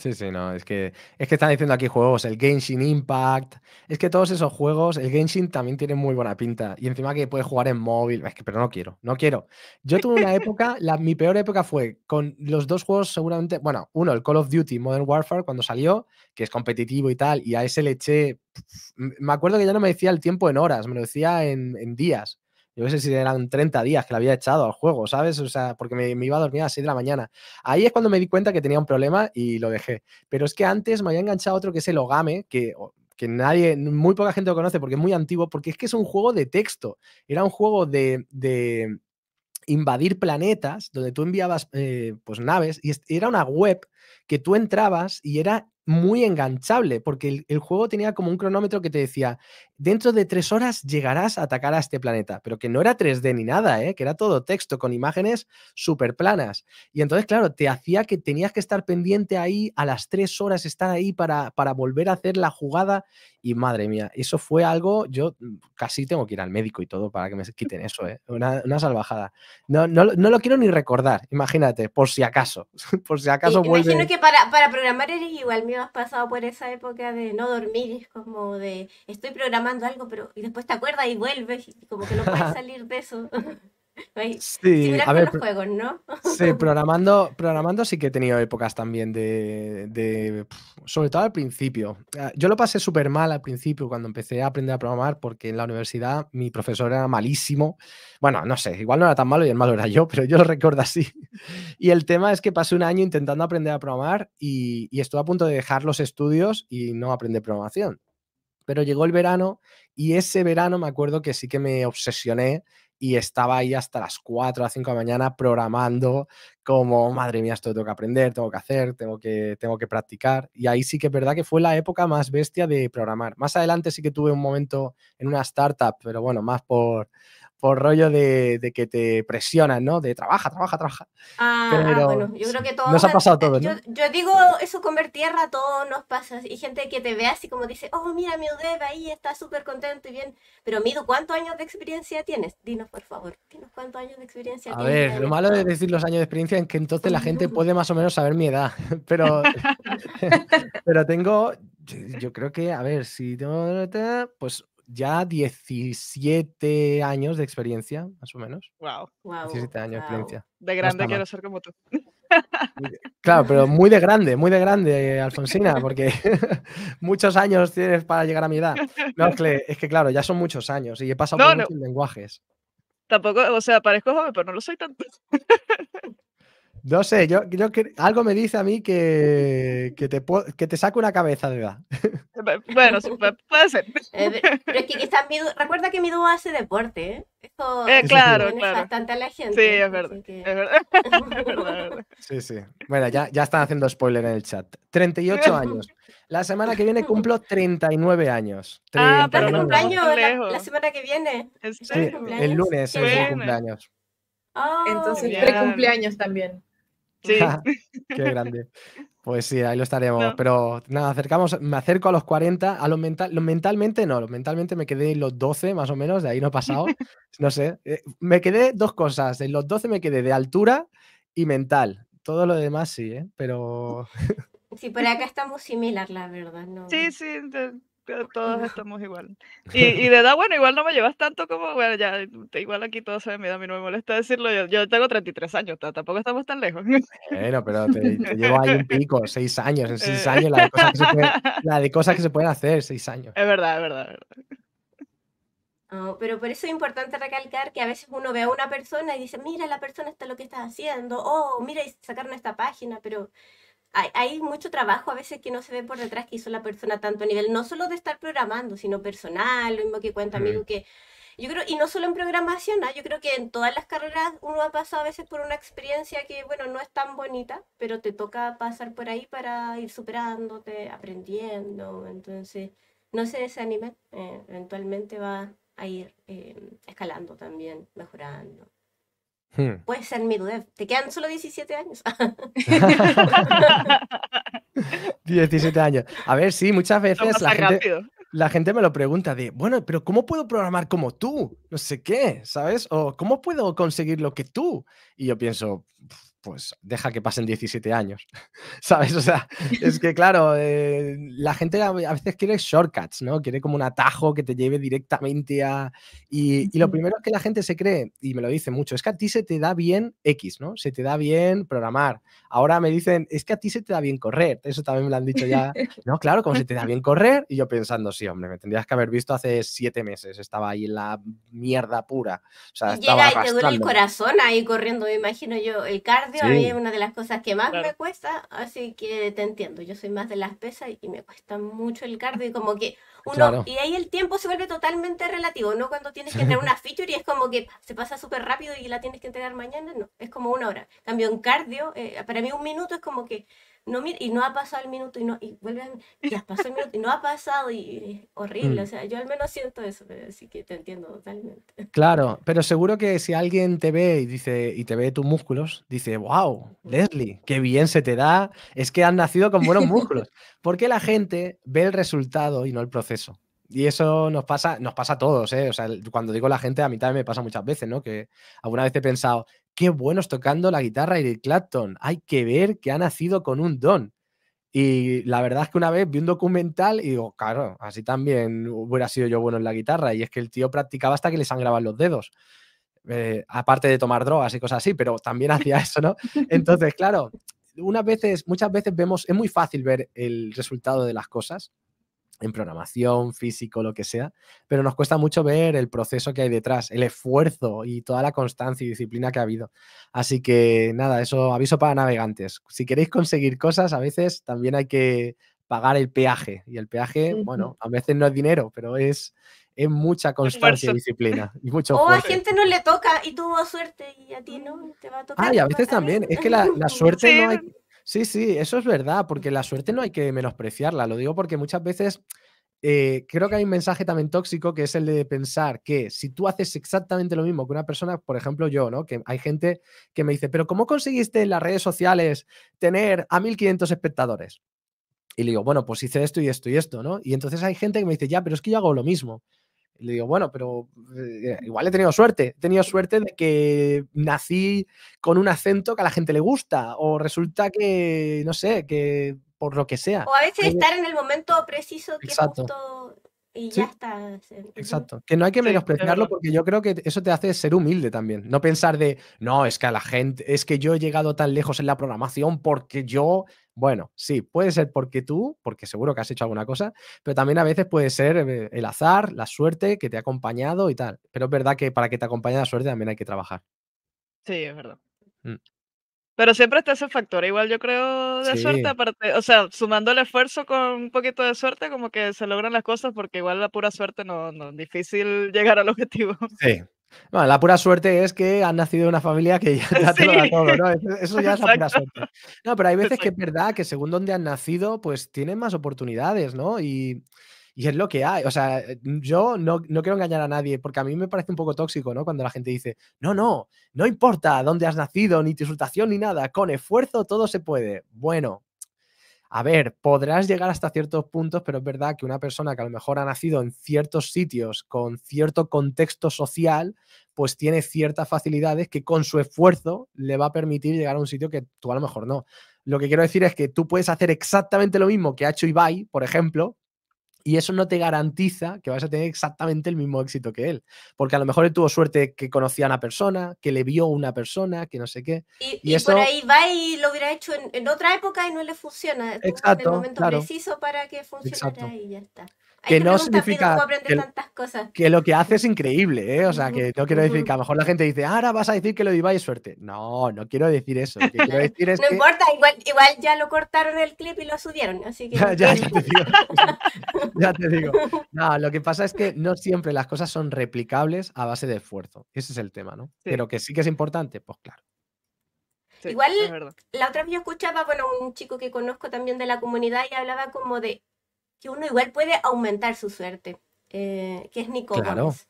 Sí, sí, no, es que, es que están diciendo aquí juegos, el Genshin Impact, es que todos esos juegos, el Genshin también tiene muy buena pinta y encima que puedes jugar en móvil, es que, pero no quiero, no quiero. Yo tuve una época, la, mi peor época fue con los dos juegos seguramente, bueno, uno, el Call of Duty Modern Warfare cuando salió, que es competitivo y tal, y a ese le me acuerdo que ya no me decía el tiempo en horas, me lo decía en días yo no sé si eran 30 días que la había echado al juego, ¿sabes? O sea, porque me, iba a dormir a las 6 de la mañana. Ahí es cuando me di cuenta que tenía un problema y lo dejé. Pero es que antes me había enganchado otro que es el Ogame, que nadie, muy poca gente lo conoce porque es muy antiguo, porque es que es un juego de texto. Era un juego de, invadir planetas, donde tú enviabas eh, pues naves, y era una web que tú entrabas y era muy enganchable, porque el, juego tenía como un cronómetro que te decía, dentro de tres horas llegarás a atacar a este planeta, pero que no era 3D ni nada, ¿eh? que era todo texto con imágenes súper planas. Y entonces, claro, te hacía que tenías que estar pendiente ahí, a las tres horas estar ahí para, para volver a hacer la jugada y madre mía, eso fue algo, yo mm, casi tengo que ir al médico y todo para que me quiten eso, ¿eh? una, una, salvajada. No, no, no, lo quiero ni recordar, imagínate, por si acaso, por si acaso Imagino que para, para programar eres igual, me has pasado por esa época de no dormir, es como de estoy programando algo, pero y después te acuerdas y vuelves, como que no puedes salir de eso. Sí, programando, programando sí que he tenido épocas también de, Sobre todo al principio. Ah, yo lo pasé súper mal al principio cuando empecé a aprender a programar porque en la universidad mi profesor era malísimo. Bueno, no sé, igual no era tan malo y el malo era yo, pero yo lo recuerdo así. Y el tema es que pasé un año intentando aprender a programar y, y estuve a punto de dejar los estudios y no aprender programación. Pero llegó el verano y ese verano me acuerdo que sí que me obsesioné y estaba ahí hasta las 4 a 5 de la mañana programando como, madre mía, esto tengo que aprender, tengo que hacer, tengo que, tengo que practicar. Y ahí sí que es verdad que fue la época más bestia de programar. Más adelante sí que tuve un momento en una startup, pero bueno, más por, por rollo de, que te presionan, ¿no? De trabaja, trabaja, trabaja. Ah, ah Pero, bueno, yo creo que todo. Nos ha pasado eh, todo, Yo, digo, eso con tierra todo nos pasa. Y gente que te ve así como dice, oh, mira, mi UDEB ahí está súper contento y bien. Pero Mido, ¿cuántos años de experiencia tienes? Dinos, por favor, cuántos años de experiencia A tienes. A ver, lo malo de decir los años de experiencia es que entonces la gente puede más o menos saber mi edad. Pero, pero tengo, yo creo que, a ver, si tengo, pues ya 17 años de experiencia, más o menos. Wow. 17 años de experiencia. De grande quiero ser como tú. Claro, pero muy de grande, muy de grande, Alfonsina, porque muchos años tienes para llegar a mi edad. No, es que claro, ya son muchos años y he pasado por muchos lenguajes. Tampoco, o sea, parezco joven, pero no lo soy tanto. No sé, yo, yo algo me dice a mí que, que te, que te saca una cabeza de edad. Eh, bueno, super, puede ser. Eh, que recuerda que mi dúo hace deporte, ¿eh? Eso eh, bastante a la gente. Sí, es verdad, Sí, sí. Bueno, ya, están haciendo spoiler en el chat. 38 años. La semana que viene cumplo 39 años. Ah, pero cumpleaños la, semana que viene. el lunes es mi cumpleaños. Ah, Entonces, pre-cumpleaños también. Sí. Qué grande. Pues sí, ahí lo estaremos. Pero nada, acercamos, me acerco a los 40, a los, mental, mentalmente no, mentalmente me quedé en los 12 más o menos, de ahí no he pasado, no sé. Eh, me quedé dos cosas, en los 12 me quedé de altura y mental. Todo lo demás sí, ¿eh? pero... Sí, por acá estamos similar, la verdad. ¿no? Sí, sí, todos estamos igual. Y, de edad, bueno, igual no me llevas tanto como, bueno, ya, igual aquí todos saben mi edad, a mí no me molesta decirlo, yo, tengo 33 años, tampoco estamos tan lejos. Bueno, pero te, llevo ahí un pico, 6 años, 6 eh. años la de, cosas que se pueden, hacer, 6 años. Es verdad, es verdad, pero por eso es importante recalcar que a veces uno ve a una persona y dice, mira, la persona está lo que está haciendo, o oh, mira, sacaron esta página, pero hay, mucho trabajo a veces que no se ve por detrás que hizo la persona tanto a nivel, no solo de estar programando, sino personal, lo mismo que cuenta amigo que... Yo creo, y no solo en programación, ¿ah? yo creo que en todas las carreras uno ha pasado a veces por una experiencia que, bueno, no es tan bonita, pero te toca pasar por ahí para ir superándote, aprendiendo. Entonces, no se desanimen, eh, eventualmente va a ir eh, escalando también, mejorando. Hmm. Puede ser mi duda. Te quedan solo 17 años. 17 años. A ver, sí, muchas veces la gente, la gente, me lo pregunta de, bueno, pero ¿cómo puedo programar como tú? No sé qué, ¿sabes? O ¿cómo puedo conseguir lo que tú? Y yo pienso, pues deja que pasen 17 años, ¿sabes? O sea, es que claro, eh, la gente a veces quiere shortcuts, ¿no? Quiere como un atajo que te lleve directamente a... Y, y, lo primero que la gente se cree, y me lo dice mucho, es que a ti se te da bien X, ¿no? Se te da bien programar, Ahora me dicen, es que a ti se te da bien correr. Eso también me lo han dicho ya. No, claro, como se te da bien correr. Y yo pensando, sí, hombre, me tendrías que haber visto hace siete meses. Estaba ahí en la mierda pura. O sea, estaba llega te el corazón ahí corriendo, me imagino yo. El cardio a mí es una de las cosas que más me cuesta, así que te entiendo. Yo soy más de las pesas y me cuesta mucho el cardio y como que y ahí el tiempo se vuelve totalmente relativo, ¿no? Cuando tienes que tener una feature y es como que se pasa súper rápido y la tienes que entregar mañana, no, es como una hora. Cambio en cardio, eh, para mí un minuto es como que no y no ha pasado el minuto y no, y no ha pasado y, horrible, mm. o sea, yo al menos siento eso, pero sí que te entiendo totalmente. Claro, pero seguro que si alguien te ve y dice, y te ve tus músculos, dice, wow, mm. Leslie, qué bien se te da, es que has nacido con buenos músculos. Porque la gente ve el resultado y no el proceso. Y eso nos pasa, nos pasa a todos, ¿eh? O sea, cuando digo la gente, a mí también me pasa muchas veces, ¿no? Que alguna vez he pensado, qué buenos tocando la guitarra el Clapton, hay que ver que ha nacido con un don. Y la verdad es que una vez vi un documental y digo, claro, así también hubiera sido yo bueno en la guitarra. Y es que el tío practicaba hasta que le sangraban los dedos. Eh, aparte de tomar drogas y cosas así, pero también hacía eso, ¿no? Entonces, claro, veces, muchas veces vemos, es muy fácil ver el resultado de las cosas, en programación, físico, lo que sea, pero nos cuesta mucho ver el proceso que hay detrás, el esfuerzo y toda la constancia y disciplina que ha habido. Así que nada, eso aviso para navegantes. Si queréis conseguir cosas, a veces también hay que pagar el peaje. Y el peaje, bueno, a veces no es dinero, pero es, es mucha constancia y disciplina. Y mucho o a gente no le toca y tuvo oh, suerte y a ti no, te va a tocar. Ah, y a veces también. Es que la, suerte no hay Sí, sí, eso es verdad, porque la suerte no hay que menospreciarla. Lo digo porque muchas veces eh, creo que hay un mensaje también tóxico que es el de pensar que si tú haces exactamente lo mismo que una persona, por ejemplo yo, ¿no? Que hay gente que me dice, pero ¿cómo conseguiste en las redes sociales tener a 1500 espectadores? Y le digo, bueno, pues hice esto y esto y esto, ¿no? Y entonces hay gente que me dice, ya, pero es que yo hago lo mismo le digo, bueno, pero eh, igual he tenido suerte. He tenido suerte de que nací con un acento que a la gente le gusta. O resulta que, no sé, que por lo que sea. O a veces estar en el momento preciso que Exacto. justo y ya está. Exacto. Que no hay que menospreciarlo porque yo creo que eso te hace ser humilde también. No pensar de, no, es que a la gente, es que yo he llegado tan lejos en la programación porque yo bueno, sí, puede ser porque tú, porque seguro que has hecho alguna cosa, pero también a veces puede ser eh, el azar, la suerte que te ha acompañado y tal. Pero es verdad que para que te acompañe la suerte también hay que trabajar. Sí, es verdad. Mm. Pero siempre está ese factor, igual yo creo de suerte, aparte, o sea, sumando el esfuerzo con un poquito de suerte, como que se logran las cosas, porque igual la pura suerte no, no es difícil llegar al objetivo. Sí, la pura suerte es que han nacido en una familia que ya, te lo todo, ¿no? Eso ya es la pura suerte. No, pero hay veces que es verdad que según dónde han nacido, pues tienen más oportunidades, ¿no? Y, es lo que hay. O sea, yo no, no, quiero engañar a nadie, porque a mí me parece un poco tóxico, ¿no? Cuando la gente dice, no, no, no importa dónde has nacido, ni tu insultación, ni nada, con esfuerzo todo se puede. Bueno, a ver, podrás llegar hasta ciertos puntos, pero es verdad que una persona que a lo mejor ha nacido en ciertos sitios con cierto contexto social, pues tiene ciertas facilidades que con su esfuerzo le va a permitir llegar a un sitio que tú a lo mejor no. Lo que quiero decir es que tú puedes hacer exactamente lo mismo que ha hecho Ibai, por ejemplo, y eso no te garantiza que vas a tener exactamente el mismo éxito que él. Porque a lo mejor él tuvo suerte que conocía a una persona, que le vio una persona, que no sé qué. Y, por ahí va y lo hubiera hecho en, otra época y no le funciona. En el momento preciso para que funcionara y ya está que, no significa que, que, lo que hace es increíble, ¿eh? o sea, que no quiero decir que a lo mejor la gente dice, ahora vas a decir que lo de es suerte. No, no quiero decir eso. no importa, igual, ya lo cortaron el clip y lo subieron, así que... ya, te digo, No, lo que pasa es que no siempre las cosas son replicables a base de esfuerzo. Ese es el tema, ¿no? Pero que sí que es importante, pues claro. Igual la otra vez yo escuchaba, bueno, un chico que conozco también de la comunidad y hablaba como de que uno igual puede aumentar su suerte, eh, que es nicolás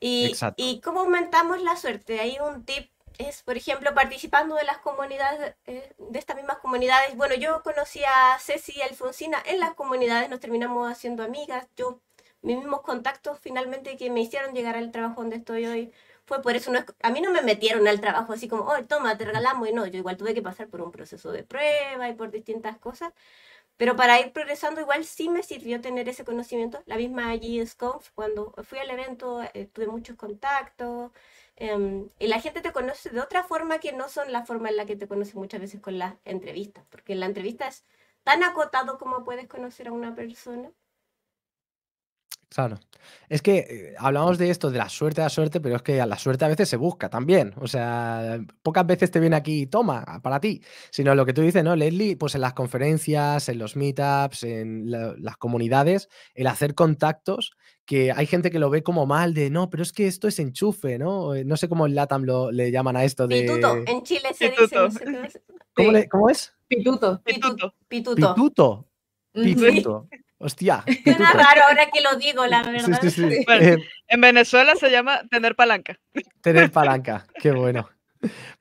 Y, cómo aumentamos la suerte? Hay un tip es, por ejemplo, participando de las comunidades, eh, de estas mismas comunidades. Bueno, yo conocí a Ceci y Alfonsina en las comunidades, nos terminamos haciendo amigas. Yo, mis mismos contactos finalmente que me hicieron llegar al trabajo donde estoy hoy, fue por eso. a mí no me metieron al trabajo así como, oh, toma, te regalamos. Y no, yo igual tuve que pasar por un proceso de prueba y por distintas cosas. Pero para ir progresando igual sí me sirvió tener ese conocimiento. La misma allí GSConf, cuando fui al evento eh, tuve muchos contactos em, y la gente te conoce de otra forma que no son la forma en la que te conocen muchas veces con las entrevistas, porque la entrevista es tan acotado como puedes conocer a una persona. Claro. Es que eh, hablamos de esto, de la suerte a la suerte, pero es que a la suerte a veces se busca también. O sea, pocas veces te viene aquí, toma, ah, para ti. Sino lo que tú dices, ¿no, Leslie? Pues en las conferencias, en los meetups, en las comunidades, el hacer contactos, que hay gente que lo ve como mal, de no, pero es que esto es enchufe, ¿no? Eh, no sé cómo en LATAM lo, le llaman a esto de. Pituto, en Chile se dice. cómo, es? Pituto. Pituto. Pituto. Pituto. Pituto. Hostia. Suena raro ahora que lo digo, la verdad. Eh, en Venezuela se llama tener palanca. Tener palanca, qué bueno.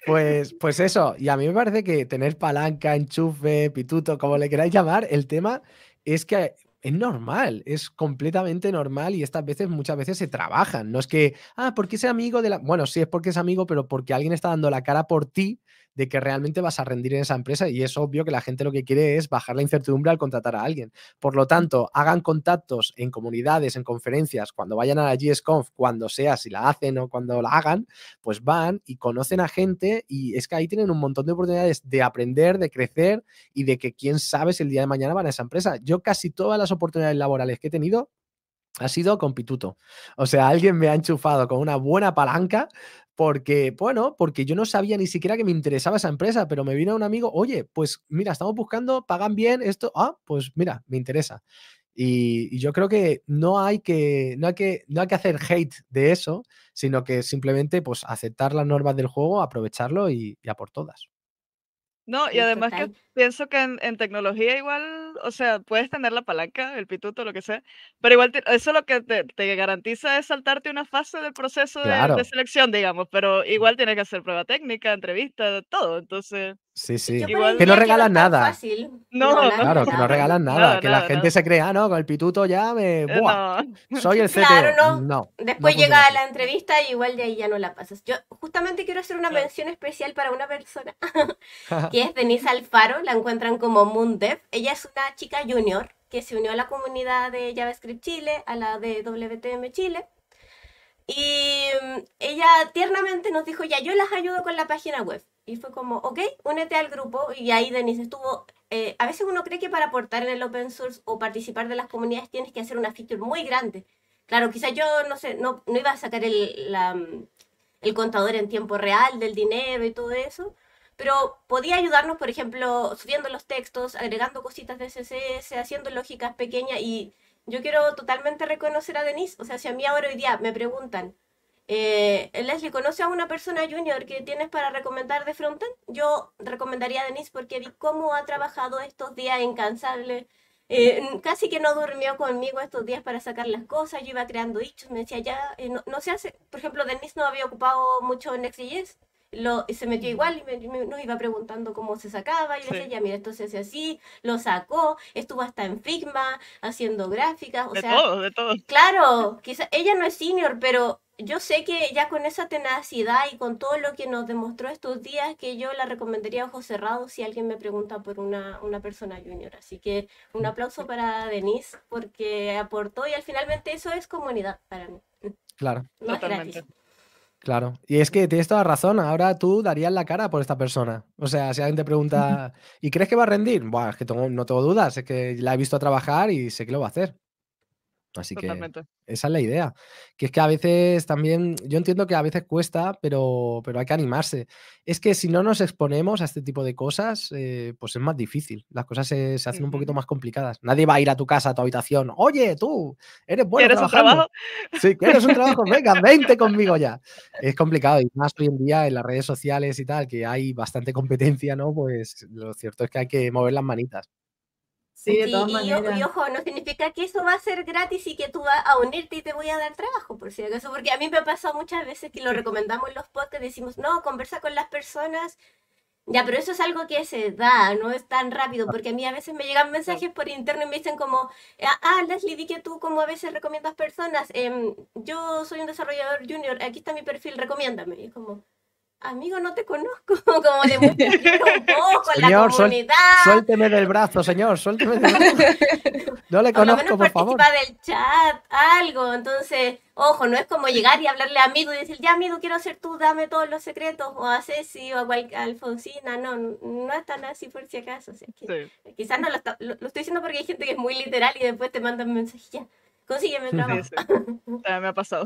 Pues, pues eso, y a mí me parece que tener palanca, enchufe, pituto, como le queráis llamar, el tema es que es normal, es completamente normal y estas veces muchas veces se trabajan. No es que, ah, porque es amigo de la... Bueno, sí es porque es amigo, pero porque alguien está dando la cara por ti de que realmente vas a rendir en esa empresa y es obvio que la gente lo que quiere es bajar la incertidumbre al contratar a alguien. Por lo tanto, hagan contactos en comunidades, en conferencias, cuando vayan a la GSConf, cuando sea, si la hacen o cuando la hagan, pues van y conocen a gente y es que ahí tienen un montón de oportunidades de aprender, de crecer y de que quién sabe si el día de mañana van a esa empresa. Yo casi todas las oportunidades laborales que he tenido ha sido con pituto. O sea, alguien me ha enchufado con una buena palanca porque, bueno, porque yo no sabía ni siquiera que me interesaba esa empresa, pero me vino un amigo, oye, pues mira, estamos buscando, pagan bien esto, ah, pues mira, me interesa. Y, yo creo que no hay que, no hay que, no hay que hacer hate de eso, sino que simplemente pues aceptar las normas del juego, aprovecharlo y, ya por todas. No, y además que pienso que en tecnología igual o sea, puedes tener la palanca, el pituto, lo que sea, pero igual eso lo que te, garantiza es saltarte una fase del proceso de, selección, digamos, pero igual tienes que hacer prueba técnica, entrevista, todo, entonces... Sí, sí, que no regalan nada. No, claro, que no regalan nada, que la gente se crea, no, con el pituto ya eh, Buah, Soy el CTO. Claro, no. Después llega la entrevista y igual de ahí ya no la pasas. Yo justamente quiero hacer una mención especial para una persona que es Denise Alfaro, la encuentran como Moon Dev. Ella es una chica junior que se unió a la comunidad de JavaScript Chile, a la de WTM Chile. Y mm, ella tiernamente nos dijo, ya, yo las ayudo con la página web. Y fue como, ok, únete al grupo. Y ahí Denise estuvo, eh, a veces uno cree que para aportar en el open source o participar de las comunidades tienes que hacer una feature muy grande. Claro, quizás yo no sé, no, iba a sacar el, mm, el contador en tiempo real del dinero y todo eso, pero podía ayudarnos, por ejemplo, subiendo los textos, agregando cositas de CSS, haciendo lógicas pequeñas y yo quiero totalmente reconocer a Denise, o sea, si a mí ahora hoy día me preguntan, eh, Leslie, ¿conoce a una persona junior que tienes para recomendar de frontend? Yo recomendaría a Denise porque vi cómo ha trabajado estos días incansable. Eh, casi que no durmió conmigo estos días para sacar las cosas, yo iba creando dichos, me decía ya, eh, no, se hace, por ejemplo, Denise no había ocupado mucho en Next.js, se metió igual y me, nos iba preguntando cómo se sacaba. Y yo decía, mira, esto se hace así, lo sacó, estuvo hasta en Figma haciendo gráficas. O de todo, de todo. Claro, quizá ella no es senior, pero yo sé que ya con esa tenacidad y con todo lo que nos demostró estos días, que yo la recomendaría a ojos cerrados si alguien me pregunta por una, una persona junior. Así que un aplauso para Denise porque aportó y al finalmente eso es comunidad para mí. Claro. Totalmente. Claro, y es que tienes toda razón. Ahora tú darías la cara por esta persona. O sea, si alguien te pregunta, ¿y crees que va a rendir? Buah, es que no tengo dudas, es que la he visto a trabajar y sé que lo va a hacer. Así que esa es la idea. Que es que a veces también, yo entiendo que a veces cuesta, pero, pero hay que animarse. Es que si no nos exponemos a este tipo de cosas, eh, pues es más difícil. Las cosas se, hacen un poquito más complicadas. Nadie va a ir a tu casa, a tu habitación. Oye, tú, eres bueno. ¿Quieres trabajando? un trabajo? Sí, quieres un trabajo. Venga, vente conmigo ya. Es complicado. Y más hoy en día en las redes sociales y tal, que hay bastante competencia, ¿no? Pues lo cierto es que hay que mover las manitas y, ojo, no significa que eso va a ser gratis y que tú vas a unirte y te voy a dar trabajo, por si acaso, porque a mí me ha pasado muchas veces que lo recomendamos en los podcasts, decimos, no, conversa con las personas. Ya, pero eso es algo que se da, no es tan rápido, ah. porque a mí a veces me llegan mensajes por interno y me dicen como, ah, ah Leslie, di que tú como a veces recomiendas personas, em, yo soy un desarrollador junior, aquí está mi perfil, recomiéndame. Y es como, amigo, no te conozco, como de un poco señor, la comunidad. suélteme del brazo, señor, suélteme del brazo. No le conozco, lo menos participa del chat, algo, entonces, ojo, no es como llegar y hablarle a amigo y decir, ya amigo, quiero ser tú, dame todos los secretos, o a Ceci, o a, Alfonsina, no, no es tan así por si acaso. Quizás no lo, está, estoy diciendo porque hay gente que es muy literal y después te mandan ya consígueme trabajo. me ha pasado.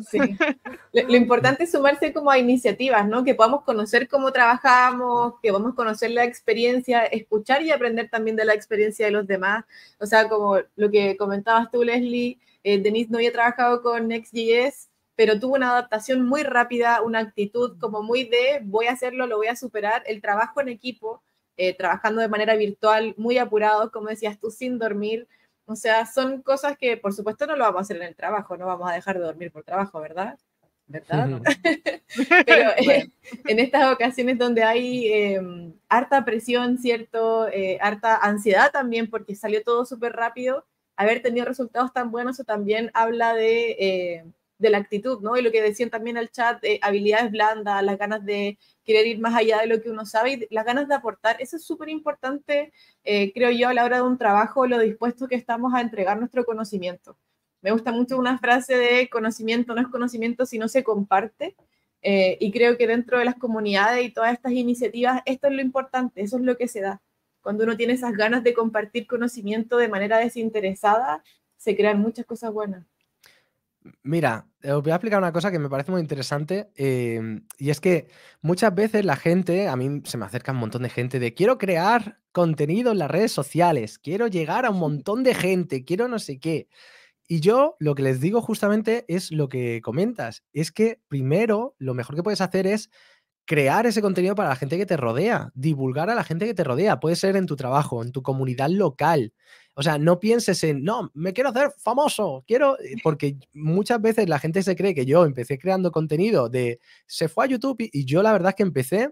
Lo, importante es sumarse como a iniciativas, ¿no? Que podamos conocer cómo trabajamos, que podamos conocer la experiencia, escuchar y aprender también de la experiencia de los demás. O sea, como lo que comentabas tú, Leslie, eh, Denise no había trabajado con Next.js, pero tuvo una adaptación muy rápida, una actitud como muy de voy a hacerlo, lo voy a superar, el trabajo en equipo, eh, trabajando de manera virtual, muy apurado, como decías tú, sin dormir, o sea, son cosas que por supuesto no lo vamos a hacer en el trabajo, no vamos a dejar de dormir por trabajo, ¿verdad? ¿Verdad? Pero eh, en estas ocasiones donde hay em, harta presión, ¿cierto? Eh, harta ansiedad también porque salió todo súper rápido, haber tenido resultados tan buenos o también habla de eh, de la actitud, ¿no? Y lo que decían también al chat, eh, habilidades blandas, las ganas de querer ir más allá de lo que uno sabe y las ganas de aportar. Eso es súper importante, eh, creo yo, a la hora de un trabajo, lo dispuesto que estamos a entregar nuestro conocimiento. Me gusta mucho una frase de conocimiento no es conocimiento si no se comparte. Eh, y creo que dentro de las comunidades y todas estas iniciativas, esto es lo importante, eso es lo que se da. Cuando uno tiene esas ganas de compartir conocimiento de manera desinteresada, se crean muchas cosas buenas. Mira, eh, os voy a explicar una cosa que me parece muy interesante em, y es que muchas veces la gente, a mí se me acerca un montón de gente de quiero crear contenido en las redes sociales, quiero llegar a un montón de gente, quiero no sé qué. Y yo lo que les digo justamente es lo que comentas, es que primero lo mejor que puedes hacer es crear ese contenido para la gente que te rodea, divulgar a la gente que te rodea, puede ser en tu trabajo, en tu comunidad local, o sea, no pienses en, no, me quiero hacer famoso, quiero, porque muchas veces la gente se cree que yo empecé creando contenido de, se fue a YouTube y, yo la verdad es que empecé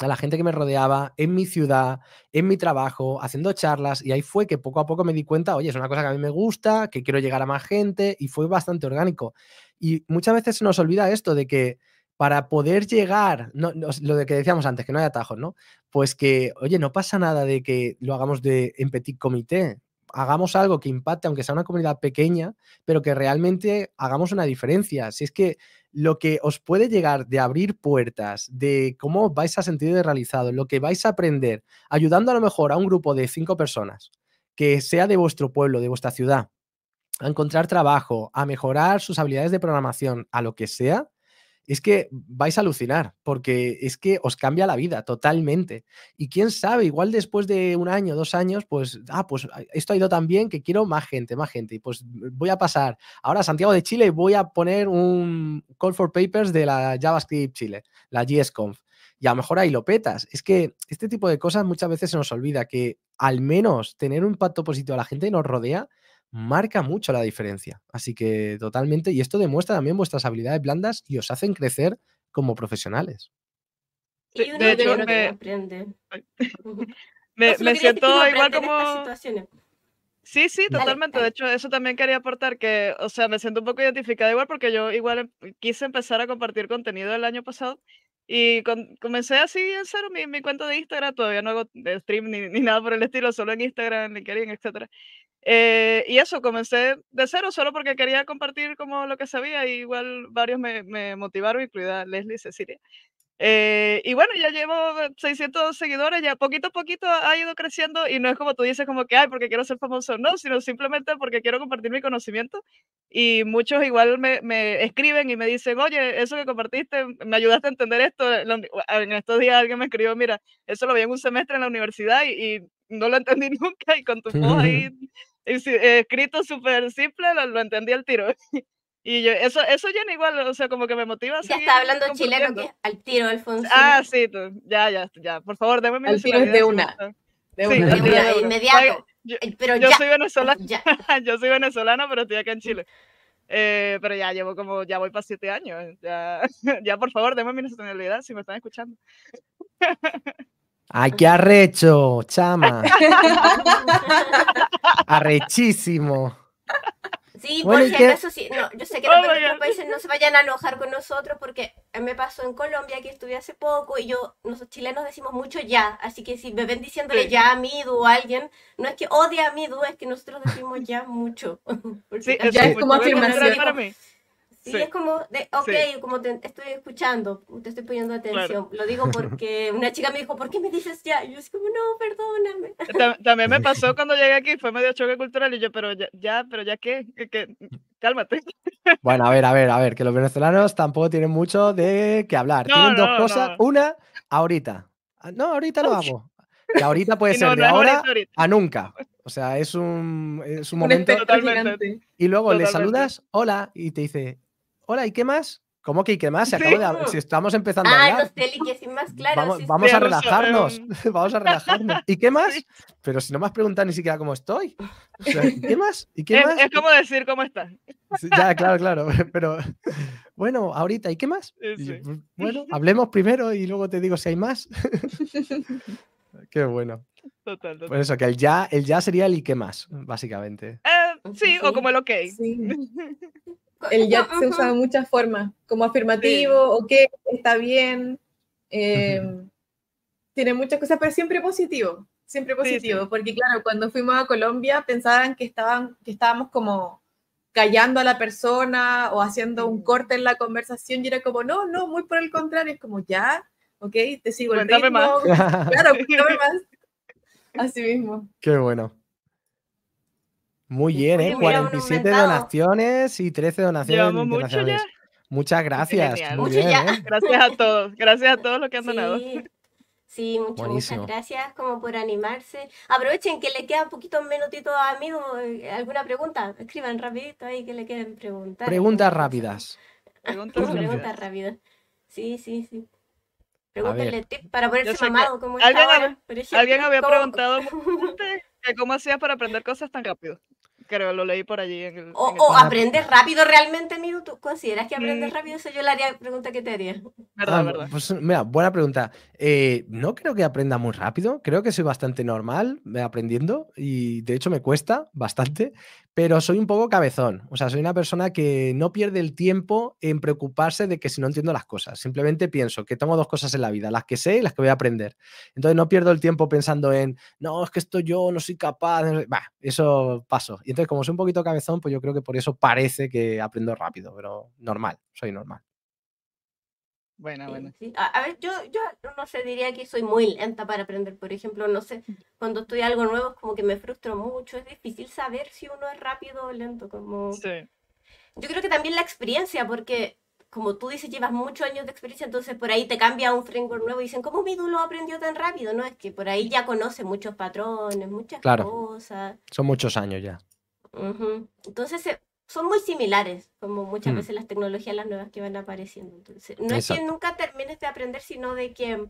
a la gente que me rodeaba, en mi ciudad, en mi trabajo, haciendo charlas, y ahí fue que poco a poco me di cuenta, oye, es una cosa que a mí me gusta, que quiero llegar a más gente, y fue bastante orgánico. Y muchas veces se nos olvida esto de que para poder llegar, lo de que decíamos antes, que no hay atajos, ¿no? Pues que, oye, no pasa nada de que lo hagamos de, en petit comité hagamos algo que impacte, aunque sea una comunidad pequeña, pero que realmente hagamos una diferencia. Si es que lo que os puede llegar de abrir puertas, de cómo vais a sentir de realizado, lo que vais a aprender, ayudando a lo mejor a un grupo de cinco personas, que sea de vuestro pueblo, de vuestra ciudad, a encontrar trabajo, a mejorar sus habilidades de programación, a lo que sea, es que vais a alucinar, porque es que os cambia la vida totalmente. Y quién sabe, igual después de un año, dos años, pues, ah, pues ah, esto ha ido tan bien que quiero más gente, más gente. Y pues mm, voy a pasar ahora a Santiago de Chile voy a poner un call for papers de la JavaScript Chile, la JSConf. Y a lo mejor ahí lo petas. Es que este tipo de cosas muchas veces se nos olvida que al menos tener un impacto positivo a la gente nos rodea marca mucho la diferencia. Así que totalmente, y esto demuestra también vuestras habilidades blandas y os hacen crecer como profesionales. de hecho, me, siento igual como... Sí, sí, totalmente. De hecho, eso también quería aportar, que, o sea, me siento un poco identificada igual porque yo igual em, quise empezar a compartir contenido el año pasado y comencé así en cero mi, mi, cuenta de Instagram, todavía no hago stream ni, ni nada por el estilo, solo en Instagram, en LinkedIn, etc. Eh, y eso, comencé de cero solo porque quería compartir como lo que sabía y igual varios me, motivaron, incluida Leslie Cecilia. Eh, y bueno, ya llevo 600 seguidores, ya poquito a poquito ha ido creciendo y no es como tú dices como que, ay, porque quiero ser famoso, no, sino simplemente porque quiero compartir mi conocimiento y muchos igual me, escriben y me dicen, oye, eso que compartiste, me ayudaste a entender esto. Eh, en estos días alguien me escribió, mira, eso lo vi en un semestre en la universidad y, no lo entendí nunca y con tu voz ahí... Eh, escrito súper simple, lo, lo, entendí al tiro. Y yo, eso, eso ya igual, o sea, como que me motiva. Ya está hablando chileno que al tiro, Alfonso. Ah, sí, tú, ya, ya, ya. Por favor, déme mi Al tiro es de una. De una. de una. inmediato. Yo, pero yo soy venezolana. yo soy venezolana, pero estoy acá en Chile. Eh, pero ya llevo como, ya voy para siete años. Ya, ya por favor, déme mi nacionalidad si me están escuchando. ¡Ay, qué arrecho, chama! Arrechísimo. Sí, por si sí. No, yo sé que los otros oh países no se vayan a enojar con nosotros porque me pasó en Colombia que estuve hace poco y yo, nosotros chilenos decimos mucho ya, así que si me ven diciéndole ya a Midu a alguien, no es que odie a Midu, es que nosotros decimos ya mucho. ya es, como afirmación. Para mí. Sí, es como, de, ok, como te estoy escuchando, te estoy poniendo atención. Lo digo porque una chica me dijo, ¿por qué me dices ya? Y yo es como, no, perdóname. también me pasó cuando llegué aquí, fue medio choque cultural y yo, pero ya, pero ya qué, que, cálmate. Bueno, a ver, a ver, a ver, que los venezolanos tampoco tienen mucho de qué hablar. tienen dos cosas. Una, ahorita. Ah, no, ahorita lo hago. Y ahorita puede ser de ahora a nunca. O sea, es un, es momento. Totalmente. Y luego le saludas, hola, y te dice, hola, ¿y qué más? ¿Cómo que y qué más? Si estamos empezando a ah, hablar. vamos, a relajarnos. vamos a relajarnos. ¿Y qué más? Pero si no me has preguntado ni siquiera cómo estoy. ¿Y qué más? ¿Y qué más? Es como decir cómo estás. Ya, claro, claro. Pero bueno, ahorita, ¿y qué más? Pues, bueno, hablemos primero y luego te digo si hay más. qué bueno. Total, Por eso, que el ya, el ya sería el y qué más, básicamente. Eh, sí, o como el ok. Sí el ya se usa de muchas formas, como afirmativo, o ok, está bien. Em, tiene muchas cosas, pero siempre positivo, siempre positivo, porque claro, cuando fuimos a Colombia pensaban que, estaban, que estábamos como callando a la persona o haciendo un mm. corte en la conversación y era como, no, no, muy por el contrario, es como, ya, ok, te sigo el ritmo. Claro, más. Así mismo. Qué bueno. Muy bien, ¿eh? 47 donaciones y 13 donaciones internacionales. Muchas gracias. ¿eh? Gracias a todos. Gracias a todos los que han donado. Sí. muchas, gracias como por animarse. Aprovechen que le quedan poquito minutitos a mí. Eh, ¿Alguna pregunta? Escriban rapidito ahí que le queden preguntas. Preguntas rápidas. Preguntas, rápidas. Sí, sí, sí. Pregúntenle para ponerse mamado. ¿alguien, había, preguntado cómo hacías para aprender cosas tan rápido? creo, lo leí por allí. o, aprendes rápido realmente, Miru, consideras que aprendes mm. rápido? Eso yo le haría pregunta que te haría. Verdad, ah, verdad. Pues mira, buena pregunta. Eh, no creo que aprenda muy rápido, creo que soy bastante normal eh, aprendiendo y de hecho me cuesta bastante, pero soy un poco cabezón. O sea, soy una persona que no pierde el tiempo en preocuparse de que si no entiendo las cosas. Simplemente pienso que tengo dos cosas en la vida, las que sé y las que voy a aprender. Entonces no pierdo el tiempo pensando en, no, es que esto yo no soy capaz. Bah, eso paso. Y entonces, como soy un poquito cabezón, pues yo creo que por eso parece que aprendo rápido, pero normal, soy normal. Bueno, bueno. A, ver, yo, yo no sé, diría que soy muy lenta para aprender. Por ejemplo, no sé, cuando estoy algo nuevo es como que me frustro mucho. Es difícil saber si uno es rápido o lento. Como... Sí. Yo creo que también la experiencia, porque como tú dices, llevas muchos años de experiencia, entonces por ahí te cambia un framework nuevo y dicen, ¿cómo Midu lo aprendió tan rápido? No, es que por ahí ya conoce muchos patrones, muchas claro. cosas. Son muchos años ya. Entonces eh, son muy similares, como muchas mm. veces las tecnologías las nuevas que van apareciendo. Entonces, no es que nunca termines de aprender, sino de que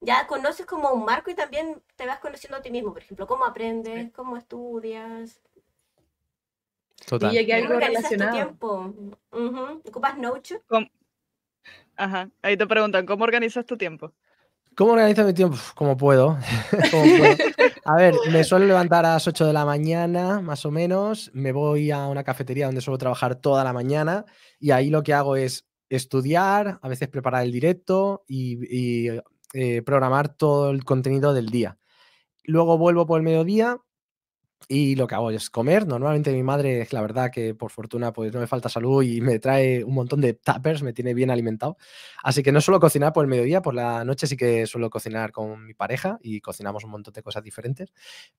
ya conoces como un marco y también te vas conociendo a ti mismo, por ejemplo, cómo aprendes, cómo estudias. Total. Y que algo relacionado. Tu tiempo? ¿Ocupas Notion? Ajá, ahí te preguntan, ¿cómo organizas tu tiempo? ¿Cómo organizo mi tiempo? Como puedo. A ver, me suelo levantar a las 8 de la mañana, más o menos. Me voy a una cafetería donde suelo trabajar toda la mañana y ahí lo que hago es estudiar, a veces preparar el directo y, eh, programar todo el contenido del día. Luego vuelvo por el mediodía y lo que hago es comer. Normalmente mi madre, es la verdad que por fortuna pues no me falta salud y me trae un montón de tuppers, me tiene bien alimentado. Así que no suelo cocinar por el mediodía, por la noche sí que suelo cocinar con mi pareja y cocinamos un montón de cosas diferentes.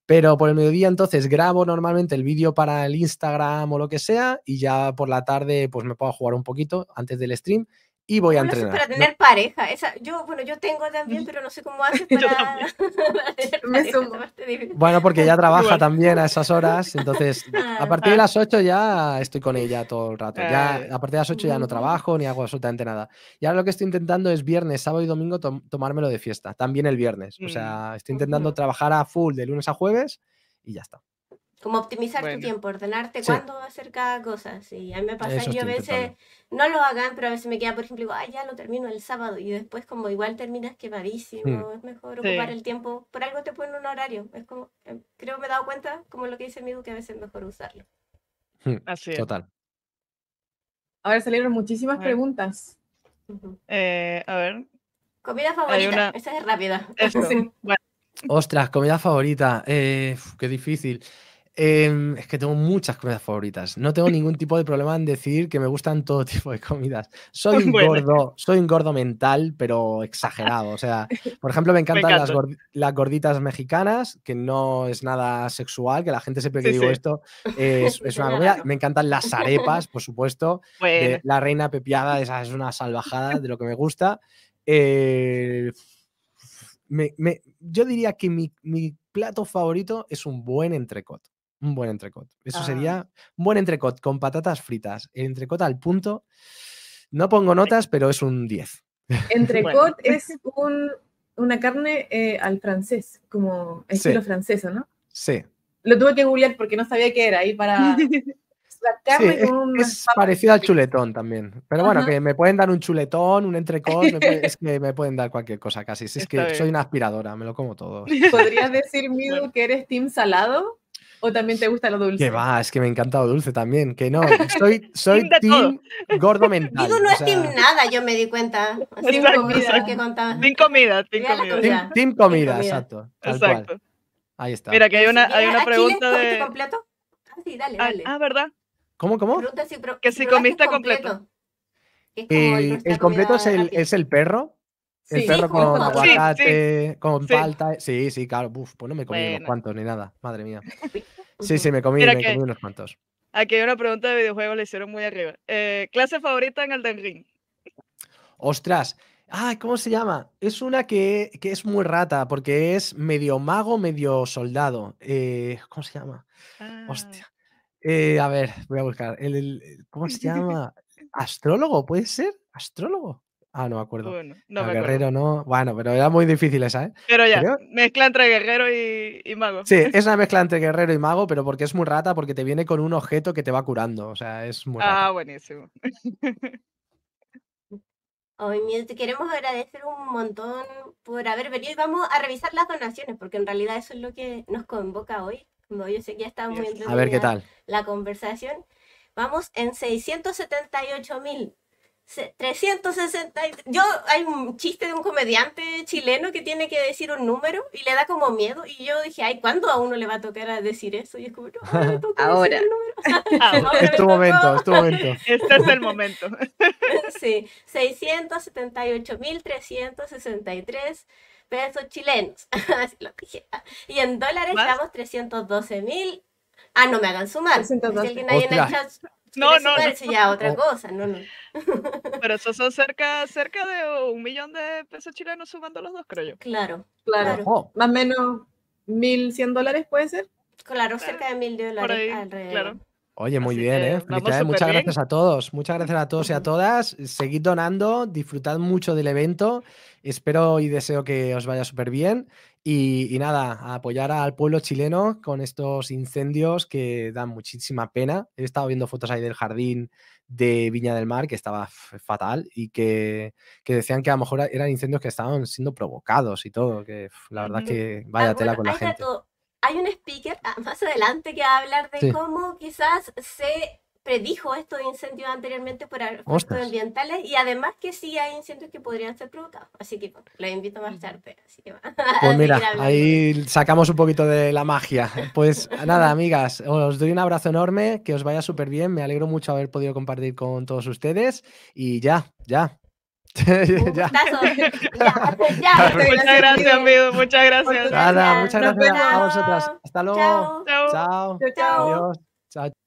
Pero por el mediodía entonces grabo normalmente el vídeo para el Instagram o lo que sea y ya por la tarde pues me puedo jugar un poquito antes del stream y voy a entrenar. para tener pareja. yo, bueno, yo tengo también, pero no sé cómo haces para, Bueno, porque ella trabaja también a esas horas, entonces ah, a partir de las 8 ya estoy con ella todo el rato. Ya, ah. a partir de las 8 ya no trabajo ni hago absolutamente nada. Y ahora lo que estoy intentando es viernes, sábado y domingo tomármelo de fiesta, también el viernes. O mm. sea, estoy intentando trabajar a full de lunes a jueves y ya está. Como optimizar tu tiempo, ordenarte cuándo hacer cada cosa. y a mí me pasa, que yo a veces no lo hagan, pero a veces me queda, por ejemplo, ya lo termino el sábado y después como igual terminas quemadísimo, hmm. es mejor ocupar el tiempo, por algo te ponen un horario, es como, eh, creo que me he dado cuenta, como lo que dice Migu, que a veces es mejor usarlo. Hmm, Así es. Total. A ver, salieron muchísimas preguntas. Eh, a ver. Comida favorita, esa es rápida. Ostras, comida favorita. Eh, qué difícil. Em, es que tengo muchas comidas favoritas. No tengo ningún tipo de problema en decir que me gustan todo tipo de comidas. Soy un gordo, soy un gordo mental, pero exagerado. O sea, por ejemplo, me encantan las, gorditas mexicanas, que no es nada sexual, que la gente siempre que digo esto es, una comida. Me encantan las arepas, por supuesto. la reina pepiada, esa es una salvajada de lo que me gusta. Eh, yo diría que mi, plato favorito es un buen entrecot un buen entrecot. Eso ah. sería un buen entrecot con patatas fritas. El entrecot al punto. No pongo notas, pero es un 10. Entrecot es una carne eh, al francés, como estilo francés ¿no? Sí. Lo tuve que googlear porque no sabía qué era. Y para. E es, parecido al chuletón también. Pero bueno, que me pueden dar un chuletón, un entrecot, es que me pueden dar cualquier cosa casi. Si es que soy una aspiradora, me lo como todo. ¿Podrías decir, Mido, que eres team salado? ¿O también te gusta lo dulce? Que va, es que me encanta lo dulce también. Que no, soy, soy team gordo mental. Digo, no es o team nada, yo me di cuenta. Team comida, que contaba. Team comida, team comida. Team, comida, exacto. Exacto. Ahí está. Mira, que hay una, hay una pregunta de... de. completo? Ah, sí, dale, ah, dale. Ah, ¿verdad? ¿Cómo, cómo? Pregunta si, pero, que si comiste completo. eh, el completo es el, es el perro, el perro con aguacate, con palta. Eh, sí, sí, claro. pues no me comí unos cuantos ni nada. Madre mía. Sí, sí, me comí, unos cuantos. Aquí hay una pregunta de videojuegos, le hicieron muy arriba. Eh, ¿Clase favorita en Elden Ring? Ostras. Ah, ¿cómo se llama? Es una que, es muy rata, porque es medio mago, medio soldado. Eh, ¿Cómo se llama? Ah. a ver, voy a buscar. el, ¿Cómo se llama? ¿Astrólogo? ¿Puede ser? ¿Astrólogo? Ah, no me acuerdo. Bueno, guerrero no. Bueno, pero era muy difícil esa, ¿eh? Pero ya, mezcla entre guerrero y, y, mago. Sí, es una mezcla entre guerrero y mago, pero porque es muy rata, porque te viene con un objeto que te va curando. O sea, es muy rata. Ah, buenísimo. Hoy te queremos agradecer un montón por haber venido y vamos a revisar las donaciones, porque en realidad eso es lo que nos convoca hoy. yo sé que ya está muy a ver, ¿qué tal? la conversación. Vamos en 678 mil 360 Yo, hay un chiste de un comediante chileno que tiene que decir un número y le da como miedo. Y yo dije, ay, ¿cuándo a uno le va a tocar a decir eso? Y es como, ahora. Decir el número. Es tu momento, es tu momento. Este es el momento. sí, 678.363 pesos chilenos. Así lo dije. Y en dólares ¿Más? damos 312.000. Ah, no me hagan sumar. Si no, no, ya otra cosa, no, no. Pero eso son cerca, cerca de un millón de pesos chilenos sumando los dos, creo yo. Claro, claro. Más o menos 1.100 dólares puede ser. Claro, eh, cerca de 1.000 dólares alrededor. Oye, muy bien, ¿eh? muchas gracias a todos. Muchas gracias a todos y a todas. Seguid donando, disfrutad mucho del evento. Espero y deseo que os vaya súper bien. Y, nada, apoyar al pueblo chileno con estos incendios que dan muchísima pena. He estado viendo fotos ahí del jardín de Viña del Mar que estaba fatal y que, que decían que a lo mejor eran incendios que estaban siendo provocados y todo, que la verdad mm, que vaya ah, tela con la gente. Hay un speaker ah, más adelante que va a hablar de cómo quizás se predijo estos incendios anteriormente por aspectos ambientales y además que sí hay incendios que podrían ser provocados. Así que bueno, invito más tarde. Así que, pues mira, ahí sacamos un poquito de la magia. Pues nada, amigas, os doy un abrazo enorme, que os vaya súper bien. Me alegro mucho haber podido compartir con todos ustedes y ya, ya. muchas gracias, amigo. Muchas gracias. Nada, muchas gracias a vosotras. Hasta luego. Chao. Chao. Chao.